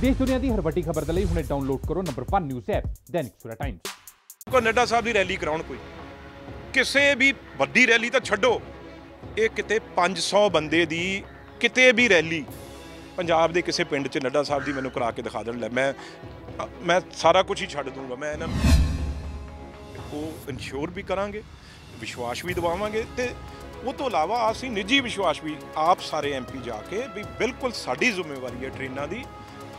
ਦੇਸ਼ ਦੁਨੀਆ ਦੀ ਹਰ ਵੱਡੀ ਖਬਰ ਦੇ ਲਈ ਹੁਣੇ ਡਾਊਨਲੋਡ ਕਰੋ ਨੰਬਰ 1 ਨਿਊਜ਼ ਐਪ ਦੈਨਿਕ ਸੂਰਾ ਟਾਈਮਸ ਕੋ ਨੱਡਾ ਸਾਹਿਬ ਦੀ ਰੈਲੀ ਕਰਾਉਣ ਕੋਈ ਕਿਸੇ ਵੀ ਵੱਡੀ ਰੈਲੀ ਤਾਂ ਛੱਡੋ ਇਹ ਕਿਤੇ 500 ਬੰਦੇ ਦੀ ਕਿਤੇ ਵੀ ਰੈਲੀ ਪੰਜਾਬ ਦੇ ਕਿਸੇ ਪਿੰਡ 'ਚ ਨੱਡਾ ਸਾਹਿਬ ਦੀ ਮੈਨੂੰ ਕਰਾ ਕੇ ਦਿਖਾ ਦੇਣ ਲੈ ਮੈਂ ਮੈਂ ਸਾਰਾ ਕੁਝ ਹੀ ਛੱਡ ਦੂੰਗਾ ਮੈਂ ਇਹਨਾਂ ਉਹ ਇਨਸ਼ੋਰ ਵੀ ਕਰਾਂਗੇ ਵਿਸ਼ਵਾਸ ਵੀ ਦਿਵਾਵਾਂਗੇ ਤੇ ਉਹ ਤੋਂ ਇਲਾਵਾ ਅਸੀਂ ਨਿੱਜੀ ਵਿਸ਼ਵਾਸ ਵੀ ਆਪ ਸਾਰੇ ਐਮਪੀ ਜਾ ਕੇ ਵੀ ਬਿਲਕੁਲ ਸਾਡੀ ਜ਼ਿੰਮੇਵਾਰੀ ਹੈ ਟ੍ਰੇਨਾਂ ਦੀ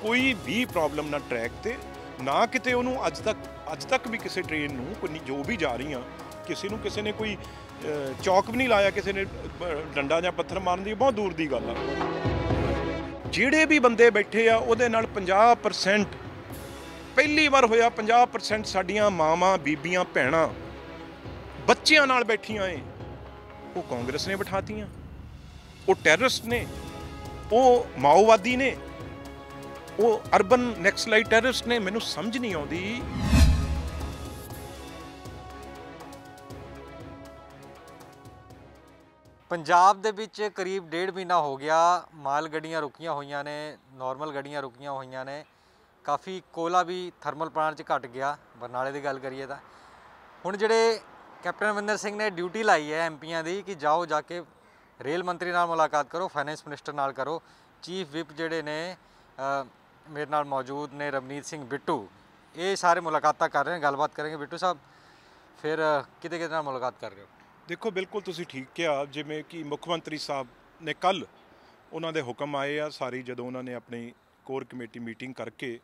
ਕੋਈ ਵੀ ਪ੍ਰੋਬਲਮ ਨਾ ਟਰੈਕ ਤੇ ਨਾ ਕਿਤੇ ਉਹਨੂੰ ਅੱਜ ਤੱਕ ਅੱਜ ਤੱਕ ਵੀ ਕਿਸੇ ਟ੍ਰੇਨ ਨੂੰ ਕੋਈ ਜੋ ਵੀ ਜਾ ਰਹੀਆਂ ਕਿਸੇ ਨੂੰ ਕਿਸੇ ਨੇ ਕੋਈ ਚੌਕ ਵੀ ਨਹੀਂ ਲਾਇਆ ਕਿਸੇ ਨੇ ਡੰਡਾ ਜਾਂ ਪੱਥਰ ਮਾਰਨ ਦੀ ਬਹੁਤ ਦੂਰ ਦੀ ਗੱਲ ਆ ਜਿਹੜੇ ਵੀ ਬੰਦੇ ਬੈਠੇ ਆ ਉਹਦੇ ਨਾਲ 50% ਪਹਿਲੀ ਵਾਰ ਹੋਇਆ 50% ਸਾਡੀਆਂ ਮਾਵਾਂ ਬੀਬੀਆਂ ਭੈਣਾਂ ਬੱਚਿਆਂ ਨਾਲ ਬੈਠੀਆਂ ਏ ਉਹ ਕਾਂਗਰਸ ਨੇ ਬਿਠਾਤੀਆਂ ਉਹ ਟੈਰਰਿਸਟ ਨੇ ਉਹ ਮਾਓਵਾਦੀ ਨੇ ਉਹ ਅਰਬਨ ਨੈਕਸਲਾਈ ਟੈਰਰਿਸਟ ਨੇ ਮੈਨੂੰ ਸਮਝ ਨਹੀਂ ਆਉਂਦੀ ਪੰਜਾਬ ਦੇ ਵਿੱਚ ਕਰੀਬ ਡੇਢ ਮਹੀਨਾ ਹੋ ਗਿਆ ਮਾਲ ਗੱਡੀਆਂ ਰੁਕੀਆਂ ਹੋਈਆਂ ਨੇ ਨਾਰਮਲ ਗੱਡੀਆਂ ਰੁਕੀਆਂ ਹੋਈਆਂ ਨੇ ਕਾਫੀ ਕੋਲਾ ਵੀ ਥਰਮਲ ਪਲਾਂਟ 'ਚ ਘਟ ਗਿਆ ਬਰਨਾਲੇ ਦੀ ਗੱਲ ਕਰੀਏ ਤਾਂ ਹੁਣ ਜਿਹੜੇ ਕੈਪਟਨ ਅਮਰਿੰਦਰ ਸਿੰਘ ਨੇ ਡਿਊਟੀ ਲਾਈ ਹੈ ਐਮਪੀਆਂ ਦੀ ਕਿ ਜਾਓ ਜਾ ਕੇ ਰੇਲ ਮੰਤਰੀ ਨਾਲ ਮੁਲਾਕਾਤ ਕਰੋ ਫਾਈਨੈਂਸ ਮਿਨਿਸਟਰ ਨਾਲ ਕਰੋ ਚੀਫ ਵਿਪ ਜਿਹੜੇ ਨੇ ਮੇਰੇ ਨਾਲ ਮੌਜੂਦ ਨੇ ਰਮਨੀਤ ਸਿੰਘ ਬਿੱਟੂ ਇਹ ਸਾਰੇ ਮੁਲਾਕਾਤਾਂ ਕਰ ਰਹੇ ਨੇ ਗੱਲਬਾਤ ਕਰਾਂਗੇ ਬਿੱਟੂ ਸਾਹਿਬ ਫਿਰ ਕਿਤੇ ਕਿਤੇ ਨਾਲ ਮੁਲਾਕਾਤ ਕਰ ਰਹੇ ਹੋ ਦੇਖੋ ਬਿਲਕੁਲ ਤੁਸੀਂ ਠੀਕ ਕਿਹਾ ਜਿਵੇਂ ਕਿ ਮੁੱਖ ਮੰਤਰੀ ਸਾਹਿਬ ਨੇ ਕੱਲ ਉਹਨਾਂ ਦੇ ਹੁਕਮ ਆਏ ਆ ਸਾਰੀ ਜਦੋਂ ਉਹਨਾਂ ਨੇ ਆਪਣੀ ਕੋਰ ਕਮੇਟੀ ਮੀਟਿੰਗ ਕਰਕੇ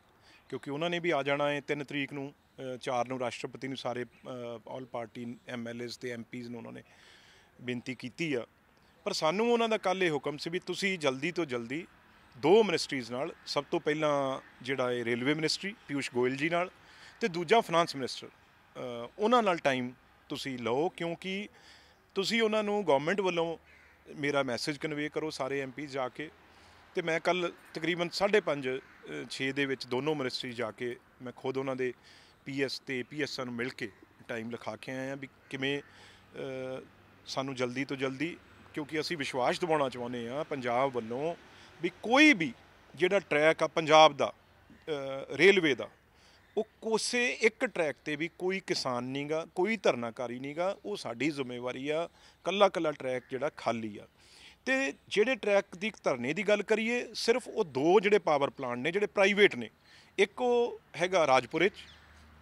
ਕਿਉਂਕਿ ਉਹਨਾਂ ਨੇ ਵੀ ਆ ਜਾਣਾ ਹੈ 3 ਤਰੀਕ ਨੂੰ 4 ਨੂੰ ਰਾਸ਼ਟਰਪਤੀ ਨੂੰ ਸਾਰੇ ਆਲ ਪਾਰਟੀ ਐਮਐਲਏਸ ਤੇ ਐਮਪੀਜ਼ ਨੂੰ ਉਹਨਾਂ ਨੇ ਬੇਨਤੀ ਕੀਤੀ ਆ ਪਰ ਸਾਨੂੰ ਉਹਨਾਂ ਦਾ ਕੱਲ ਇਹ ਹੁਕਮ ਸੀ ਵੀ ਤੁਸੀਂ ਜਲਦੀ ਤੋਂ ਜਲਦੀ ਦੋ ਮਿਨਿਸਟਰੀਜ਼ ਨਾਲ ਸਭ ਤੋਂ ਪਹਿਲਾਂ ਜਿਹੜਾ ਹੈ ਰੇਲਵੇ ਮਿਨਿਸਟਰੀ ਪਿਊਸ਼ ਗੋਇਲ ਜੀ ਨਾਲ ਤੇ ਦੂਜਾ ਫਾਈਨਾਂਸ ਮਿਨਿਸਟਰ ਉਹਨਾਂ ਨਾਲ ਟਾਈਮ ਤੁਸੀਂ ਲਓ ਕਿਉਂਕਿ ਤੁਸੀਂ ਉਹਨਾਂ ਨੂੰ ਗਵਰਨਮੈਂਟ ਵੱਲੋਂ ਮੇਰਾ ਮੈਸੇਜ ਕਨਵੇ ਕਰੋ ਸਾਰੇ ਐਮਪੀ ਜਾ ਕੇ ਤੇ ਮੈਂ ਕੱਲ ਤਕਰੀਬਨ 5:30 6 ਦੇ ਵਿੱਚ ਦੋਨੋਂ ਮਿਨਿਸਟਰੀ ਜਾ ਕੇ ਮੈਂ ਖੁਦ ਉਹਨਾਂ ਦੇ ਪੀਐਸ ਤੇ ਪੀਐਸ ਨੂੰ ਮਿਲ ਕੇ ਟਾਈਮ ਲਿਖਾ ਕੇ ਆਇਆ ਵੀ ਕਿਵੇਂ ਸਾਨੂੰ ਜਲਦੀ ਤੋਂ ਜਲਦੀ ਕਿਉਂਕਿ ਅਸੀਂ ਵਿਸ਼ਵਾਸ ਦਿਵਾਉਣਾ ਚਾਹੁੰਦੇ ਆ ਪੰਜਾਬ ਵੱਲੋਂ ਵੀ ਕੋਈ ਵੀ ਜਿਹੜਾ ਟਰੈਕ ਆ ਪੰਜਾਬ ਦਾ ਰੇਲਵੇ ਦਾ ਉਹ ਕੋਸੇ ਇੱਕ ਟਰੈਕ ਤੇ ਵੀ ਕੋਈ ਕਿਸਾਨ ਨਹੀਂਗਾ ਕੋਈ ਧਰਨਾਕਾਰੀ ਨਹੀਂਗਾ ਉਹ ਸਾਡੀ ਜ਼ਿੰਮੇਵਾਰੀ ਆ ਕੱਲਾ ਕੱਲਾ ਟਰੈਕ ਜਿਹੜਾ ਖਾਲੀ ਆ ਤੇ ਜਿਹੜੇ ਟਰੈਕ ਦੀ ਧਰਨੇ ਦੀ ਗੱਲ ਕਰੀਏ ਸਿਰਫ ਉਹ ਦੋ ਜਿਹੜੇ ਪਾਵਰ ਪਲਾਂਟ ਨੇ ਜਿਹੜੇ ਪ੍ਰਾਈਵੇਟ ਨੇ ਇੱਕ ਉਹ ਹੈਗਾ ਰਾਜਪੁਰੇ 'ਚ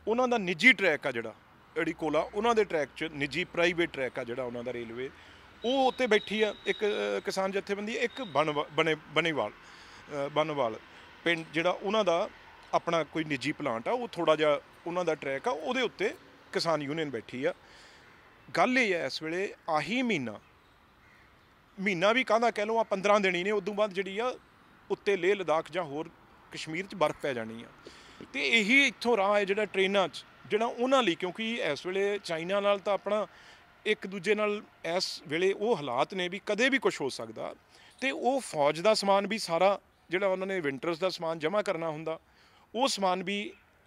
ਉਹਨਾਂ ਦਾ ਨਿੱਜੀ ਟਰੈਕ ਆ ਜਿਹੜਾ ਅੜੀ ਕੋਲਾ ਉਹਨਾਂ ਦੇ ਟਰੈਕ 'ਚ ਨਿੱਜੀ ਪ੍ਰਾਈਵੇਟ ਟਰੈਕ ਆ ਜਿਹੜਾ ਉਹਨਾਂ ਦਾ ਰੇਲਵੇ ਉਹ ਉੱਤੇ ਬੈਠੀ ਆ ਇੱਕ ਕਿਸਾਨ ਜਥੇਬੰਦੀ ਇੱਕ ਬਣ ਬਣੇ ਬਣੇਵਾਲ ਬਨਵਾਲ ਪਿੰਡ ਜਿਹੜਾ ਉਹਨਾਂ ਦਾ ਆਪਣਾ ਕੋਈ ਨਿੱਜੀ ਪਲਾਂਟ ਆ ਉਹ ਥੋੜਾ ਜਿਹਾ ਉਹਨਾਂ ਦਾ ਟਰੈਕ ਆ ਉਹਦੇ ਉੱਤੇ ਕਿਸਾਨ ਯੂਨੀਅਨ ਬੈਠੀ ਆ ਗੱਲ ਇਹ ਹੈ ਇਸ ਵੇਲੇ ਆਹੀ ਮਹੀਨਾ ਮਹੀਨਾ ਵੀ ਕਹਿੰਦਾ ਕਹਿ ਲਓ ਆ 15 ਦਿਨੀ ਨੇ ਉਦੋਂ ਬਾਅਦ ਜਿਹੜੀ ਆ ਉੱਤੇ ਲੇਹ ਲਦਾਖ ਜਾਂ ਹੋਰ ਕਸ਼ਮੀਰ 'ਚ ਬਰਫ਼ ਪੈ ਜਾਣੀ ਆ ਤੇ ਇਹੀ ਇੱਥੋਂ ਰਾਹ ਹੈ ਜਿਹੜਾ ਟ੍ਰੇਨਾਂ 'ਚ ਜਿਹੜਾ ਉਹਨਾਂ ਲਈ ਕਿਉਂਕਿ ਇਸ ਵੇਲੇ ਚਾਈਨਾ ਨਾਲ ਤਾਂ ਆਪਣਾ ਇੱਕ ਦੂਜੇ ਨਾਲ ਇਸ ਵੇਲੇ ਉਹ ਹਾਲਾਤ ਨੇ ਵੀ ਕਦੇ ਵੀ ਕੁਝ ਹੋ ਸਕਦਾ ਤੇ ਉਹ ਫੌਜ ਦਾ ਸਮਾਨ ਵੀ ਸਾਰਾ ਜਿਹੜਾ ਉਹਨਾਂ ਨੇ ਵਿੰਟਰਸ ਦਾ ਸਮਾਨ ਜਮ੍ਹਾਂ ਕਰਨਾ ਹੁੰਦਾ ਉਹ ਸਮਾਨ ਵੀ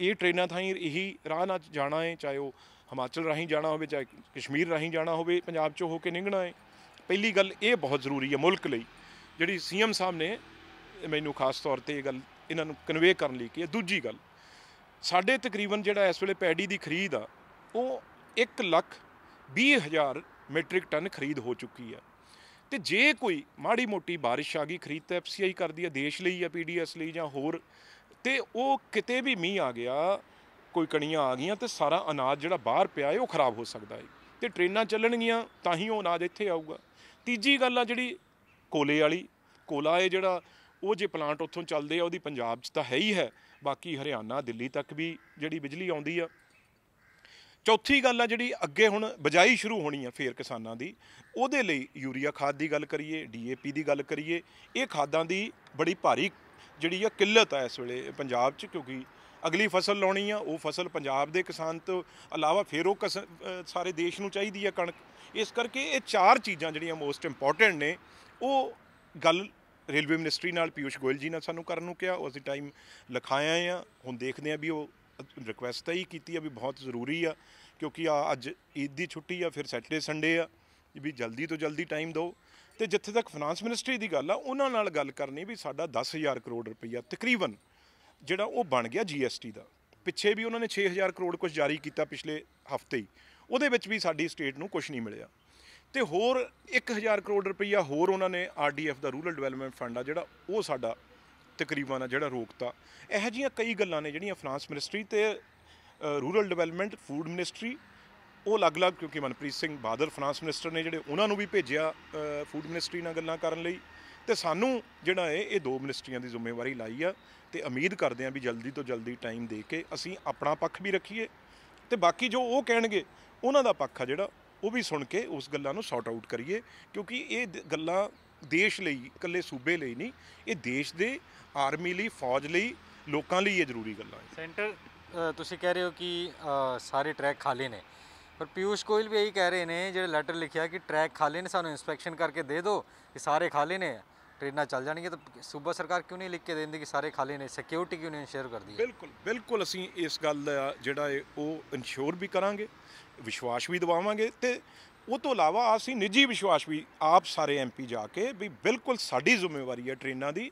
ਇਹ ਟ੍ਰੇਨਾਂ ਹੀ ਇਹੀ ਰਾਹ ਨਾਲ ਜਾਣਾ ਹੈ ਚਾਹੇ ਉਹ ਹਿਮਾਚਲ ਰਾਹੀਂ ਜਾਣਾ ਹੋਵੇ ਚਾਹੇ ਕਸ਼ਮੀਰ ਰਾਹੀਂ ਜਾਣਾ ਹੋਵੇ ਪੰਜਾਬ ਚੋਂ ਹੋ ਕੇ ਨਿੰਗਣਾ ਹੈ ਪਹਿਲੀ ਗੱਲ ਇਹ ਬਹੁਤ ਜ਼ਰੂਰੀ ਹੈ ਮੁਲਕ ਲਈ ਜਿਹੜੀ ਸੀਐਮ ਸਾਹਿਬ ਨੇ ਮੈਨੂੰ ਖਾਸ ਤੌਰ ਤੇ ਇਹ ਗੱਲ ਇਹਨਾਂ ਨੂੰ ਕਨਵੇ ਕਰਨ ਲਈ ਕਿ ਇਹ ਦੂਜੀ ਗੱਲ ਸਾਡੇ ਤਕਰੀਬਨ ਜਿਹੜਾ ਇਸ ਵੇਲੇ ਪੈਡੀ ਦੀ ਖਰੀਦ ਆ ਉਹ 1 ਲੱਖ 20000 ਮੈਟ੍ਰਿਕ ਟਨ ਖਰੀਦ ਹੋ ਚੁੱਕੀ ਹੈ ਤੇ ਜੇ ਕੋਈ ਮਾੜੀ ਮੋਟੀ بارش ਆ ਗਈ ਖਰੀਦ ਤਾਂ ਐਫਸੀਆਈ ਕਰਦੀ ਹੈ ਦੇਸ਼ ਲਈ ਜਾਂ ਪੀਡੀਐਸ ਲਈ ਜਾਂ ਹੋਰ ਤੇ ਉਹ ਕਿਤੇ ਵੀ ਮੀਂਹ ਆ ਗਿਆ ਕੋਈ ਕਣੀਆਂ ਆ ਗਈਆਂ ਤੇ ਸਾਰਾ ਅਨਾਜ ਜਿਹੜਾ ਬਾਹਰ ਪਿਆ ਹੈ ਉਹ ਖਰਾਬ ਹੋ ਸਕਦਾ ਹੈ ਤੇ ਟ੍ਰੇਨਾਂ ਚੱਲਣਗੀਆਂ ਤਾਂ ਹੀ ਉਹ ਅਨਾਜ ਇੱਥੇ ਆਊਗਾ ਤੀਜੀ ਗੱਲ ਆ ਜਿਹੜੀ ਕੋਲੇ ਵਾਲੀ ਕੋਲਾ ਇਹ ਜਿਹੜਾ ਉਹ ਜੇ ਪਲਾਂਟ ਉੱਥੋਂ ਚੱਲਦੇ ਆ ਉਹਦੀ ਪੰਜਾਬ 'ਚ ਤਾਂ ਹੈ ਹੀ ਹੈ ਬਾਕੀ ਹਰਿਆਣਾ ਦਿੱਲੀ ਤੱਕ ਵੀ ਜਿਹੜੀ ਬਿਜਲੀ ਆਉਂਦੀ ਆ ਚੌਥੀ ਗੱਲ ਆ ਜਿਹੜੀ ਅੱਗੇ ਹੁਣ ਬਜਾਈ ਸ਼ੁਰੂ ਹੋਣੀ ਆ ਫੇਰ ਕਿਸਾਨਾਂ ਦੀ ਉਹਦੇ ਲਈ ਯੂਰੀਆ ਖਾਦ ਦੀ ਗੱਲ ਕਰੀਏ ਡੀਏਪੀ ਦੀ ਗੱਲ ਕਰੀਏ ਇਹ ਖਾਦਾਂ ਦੀ ਬੜੀ ਭਾਰੀ ਜਿਹੜੀ ਆ ਕਿੱਲਤ ਆ ਇਸ ਵੇਲੇ ਪੰਜਾਬ 'ਚ ਕਿਉਂਕਿ ਅਗਲੀ ਫਸਲ ਲਾਉਣੀ ਆ ਉਹ ਫਸਲ ਪੰਜਾਬ ਦੇ ਕਿਸਾਨ ਤੋਂ ਇਲਾਵਾ ਫੇਰ ਉਹ ਸਾਰੇ ਦੇਸ਼ ਨੂੰ ਚਾਹੀਦੀ ਆ ਕਣਕ ਇਸ ਕਰਕੇ ਇਹ ਚਾਰ ਚੀਜ਼ਾਂ ਜਿਹੜੀਆਂ ਮੋਸਟ ਇੰਪੋਰਟੈਂਟ ਨੇ ਉਹ ਗੱਲ ਰੇਲਵੇ ਮਿਨਿਸਟਰੀ ਨਾਲ ਪਿਊਸ਼ ਗੋਇਲ ਜੀ ਨੇ ਸਾਨੂੰ ਕਰਨ ਨੂੰ ਕਿਹਾ ਉਹ ਅਸੀਂ ਟਾਈਮ ਲਖਾਇਆ ਆ ਹੁਣ ਦੇਖਦੇ ਆ ਵੀ ਉਹ ਰਿਕੁਐਸਟ ਹੀ ਕੀਤੀ ਆ ਵੀ ਬਹੁਤ ਜ਼ਰੂਰੀ ਆ ਕਿਉਂਕਿ ਆ ਅੱਜ ਈਦ ਦੀ ਛੁੱਟੀ ਆ ਫਿਰ ਸੈਟਰਡੇ ਸੰਡੇ ਆ ਵੀ ਜਲਦੀ ਤੋਂ ਜਲਦੀ ਟਾਈਮ ਦਿਓ ਤੇ ਜਿੱਥੇ ਤੱਕ ਫਾਈਨਾਂਸ ਮਿਨਿਸਟਰੀ ਦੀ ਗੱਲ ਆ ਉਹਨਾਂ ਨਾਲ ਗੱਲ ਕਰਨੀ ਵੀ ਸਾਡਾ 10000 ਕਰੋੜ ਰੁਪਈਆ ਤਕਰੀਬਨ ਜਿਹੜਾ ਉਹ ਬਣ ਗਿਆ ਜੀਐਸਟੀ ਦਾ ਪਿੱਛੇ ਵੀ ਉਹਨਾਂ ਨੇ 6000 ਕਰੋੜ ਕੁਝ ਜਾਰੀ ਕੀਤਾ ਪਿਛਲੇ ਹਫਤੇ ਹੀ ਉਹਦੇ ਵਿੱਚ ਵੀ ਸਾਡੀ ਸਟੇਟ ਨੂੰ ਕੁਝ ਨਹੀਂ ਮਿਲਿਆ ਤੇ ਹੋਰ 1000 ਕਰੋੜ ਰੁਪਈਆ ਹੋਰ ਉਹਨਾਂ ਨੇ ਆਰਡੀਐਫ ਦਾ ਰੂਰਲ ਡਿਵੈਲਪਮੈਂਟ ਫੰਡ ਆ ਜਿਹੜਾ ਉਹ ਸਾਡਾ ਤਕਰੀਬਨ ਦਾ ਜਿਹੜਾ ਰੋਕਤਾ ਇਹ ਜੀਆਂ ਕਈ ਗੱਲਾਂ ਨੇ ਜਿਹੜੀਆਂ ਫਾਈਨਾਂਸ ਮਿਨਿਸਟਰੀ ਤੇ ਰੂਰਲ ਡਿਵੈਲਪਮੈਂਟ ਫੂਡ ਮਿਨਿਸਟਰੀ ਉਹ ਅਲੱਗ-ਅਲੱਗ ਕਿਉਂਕਿ ਮਨਪ੍ਰੀਤ ਸਿੰਘ ਬਾਦਲ ਫਾਈਨਾਂਸ ਮਿਨਿਸਟਰ ਨੇ ਜਿਹੜੇ ਉਹਨਾਂ ਨੂੰ ਵੀ ਭੇਜਿਆ ਫੂਡ ਮਿਨਿਸਟਰੀ ਨਾਲ ਗੱਲਾਂ ਕਰਨ ਲਈ ਤੇ ਸਾਨੂੰ ਜਿਹੜਾ ਹੈ ਇਹ ਦੋ ਮਿਨਿਸਟਰੀਆਂ ਦੀ ਜ਼ਿੰਮੇਵਾਰੀ ਲਾਈ ਆ ਤੇ ਉਮੀਦ ਕਰਦੇ ਆਂ ਵੀ ਜਲਦੀ ਤੋਂ ਜਲਦੀ ਟਾਈਮ ਦੇ ਕੇ ਅਸੀਂ ਆਪਣਾ ਪੱਖ ਵੀ ਰੱਖੀਏ ਤੇ ਬਾਕੀ ਜੋ ਉਹ ਕਹਿਣਗੇ ਉਹਨਾਂ ਦਾ ਪੱਖ ਆ ਜਿਹੜਾ ਉਹ ਵੀ ਸੁਣ ਕੇ ਉਸ ਗੱਲਾਂ ਨੂੰ ਸੌਟ ਆਊਟ ਕਰੀਏ ਕਿਉਂਕਿ ਇਹ ਗੱਲਾਂ ਦੇਸ਼ ਲਈ ਇਕੱਲੇ ਸੂਬੇ ਲਈ ਨਹੀਂ ਇਹ ਦੇਸ਼ ਦੇ ਆਰਮੀ ਲਈ ਫੌਜ ਲਈ ਲੋਕਾਂ ਲਈ ਇਹ ਜ਼ਰੂਰੀ ਗੱਲਾਂ ਹੈ ਸੈਂਟਰ ਤੁਸੀਂ ਕਹਿ ਰਹੇ ਹੋ ਕਿ ਸਾਰੇ ਟਰੈਕ ਖਾਲੀ ਨੇ ਪਰ ਪਿਊਸ਼ ਕੋਇਲ ਵੀ ਇਹੀ ਕਹਿ ਰਹੇ ਨੇ ਜਿਹੜੇ ਲੈਟਰ ਲਿਖਿਆ ਕਿ ਟਰੈਕ ਖਾਲੀ ਨੇ ਸਾਨੂੰ ਇਨਸਪੈਕਸ਼ਨ ਕਰਕੇ ਦੇ ਦਿਓ ਕਿ ਸਾਰੇ ਖਾਲੀ ਨੇ ਟ੍ਰੇਨਾਂ ਚੱਲ ਜਾਣਗੀਆਂ ਤਾਂ ਸੂਬਾ ਸਰਕਾਰ ਕਿਉਂ ਨਹੀਂ ਲਿਖ ਕੇ ਦਿੰਦੀ ਕਿ ਸਾਰੇ ਖਾਲੀ ਨੇ ਸਿਕਿਉਰਿਟੀ ਕਿਉਂ ਨਹੀਂ ਇਨਸ਼ੋਰ ਕਰਦੀ ਬਿਲਕੁਲ ਬਿਲਕੁਲ ਅਸੀਂ ਇਸ ਗੱਲ ਦਾ ਜਿਹੜਾ ਉਹ ਇਨਸ਼ੋਰ ਵੀ ਕਰਾਂਗੇ ਵਿਸ਼ਵਾਸ ਵੀ ਦਿਵਾਵਾਂਗੇ ਤੇ ਉਹ ਤੋਂ ਇਲਾਵਾ ਅਸੀਂ ਨਿੱਜੀ ਵਿਸ਼ਵਾਸ ਵੀ ਆਪ ਸਾਰੇ ਐਮਪੀ ਜਾ ਕੇ ਵੀ ਬਿਲਕੁਲ ਸਾਡੀ ਜ਼ਿੰਮੇਵਾਰੀ ਹੈ ਟ੍ਰੇਨਾਂ ਦੀ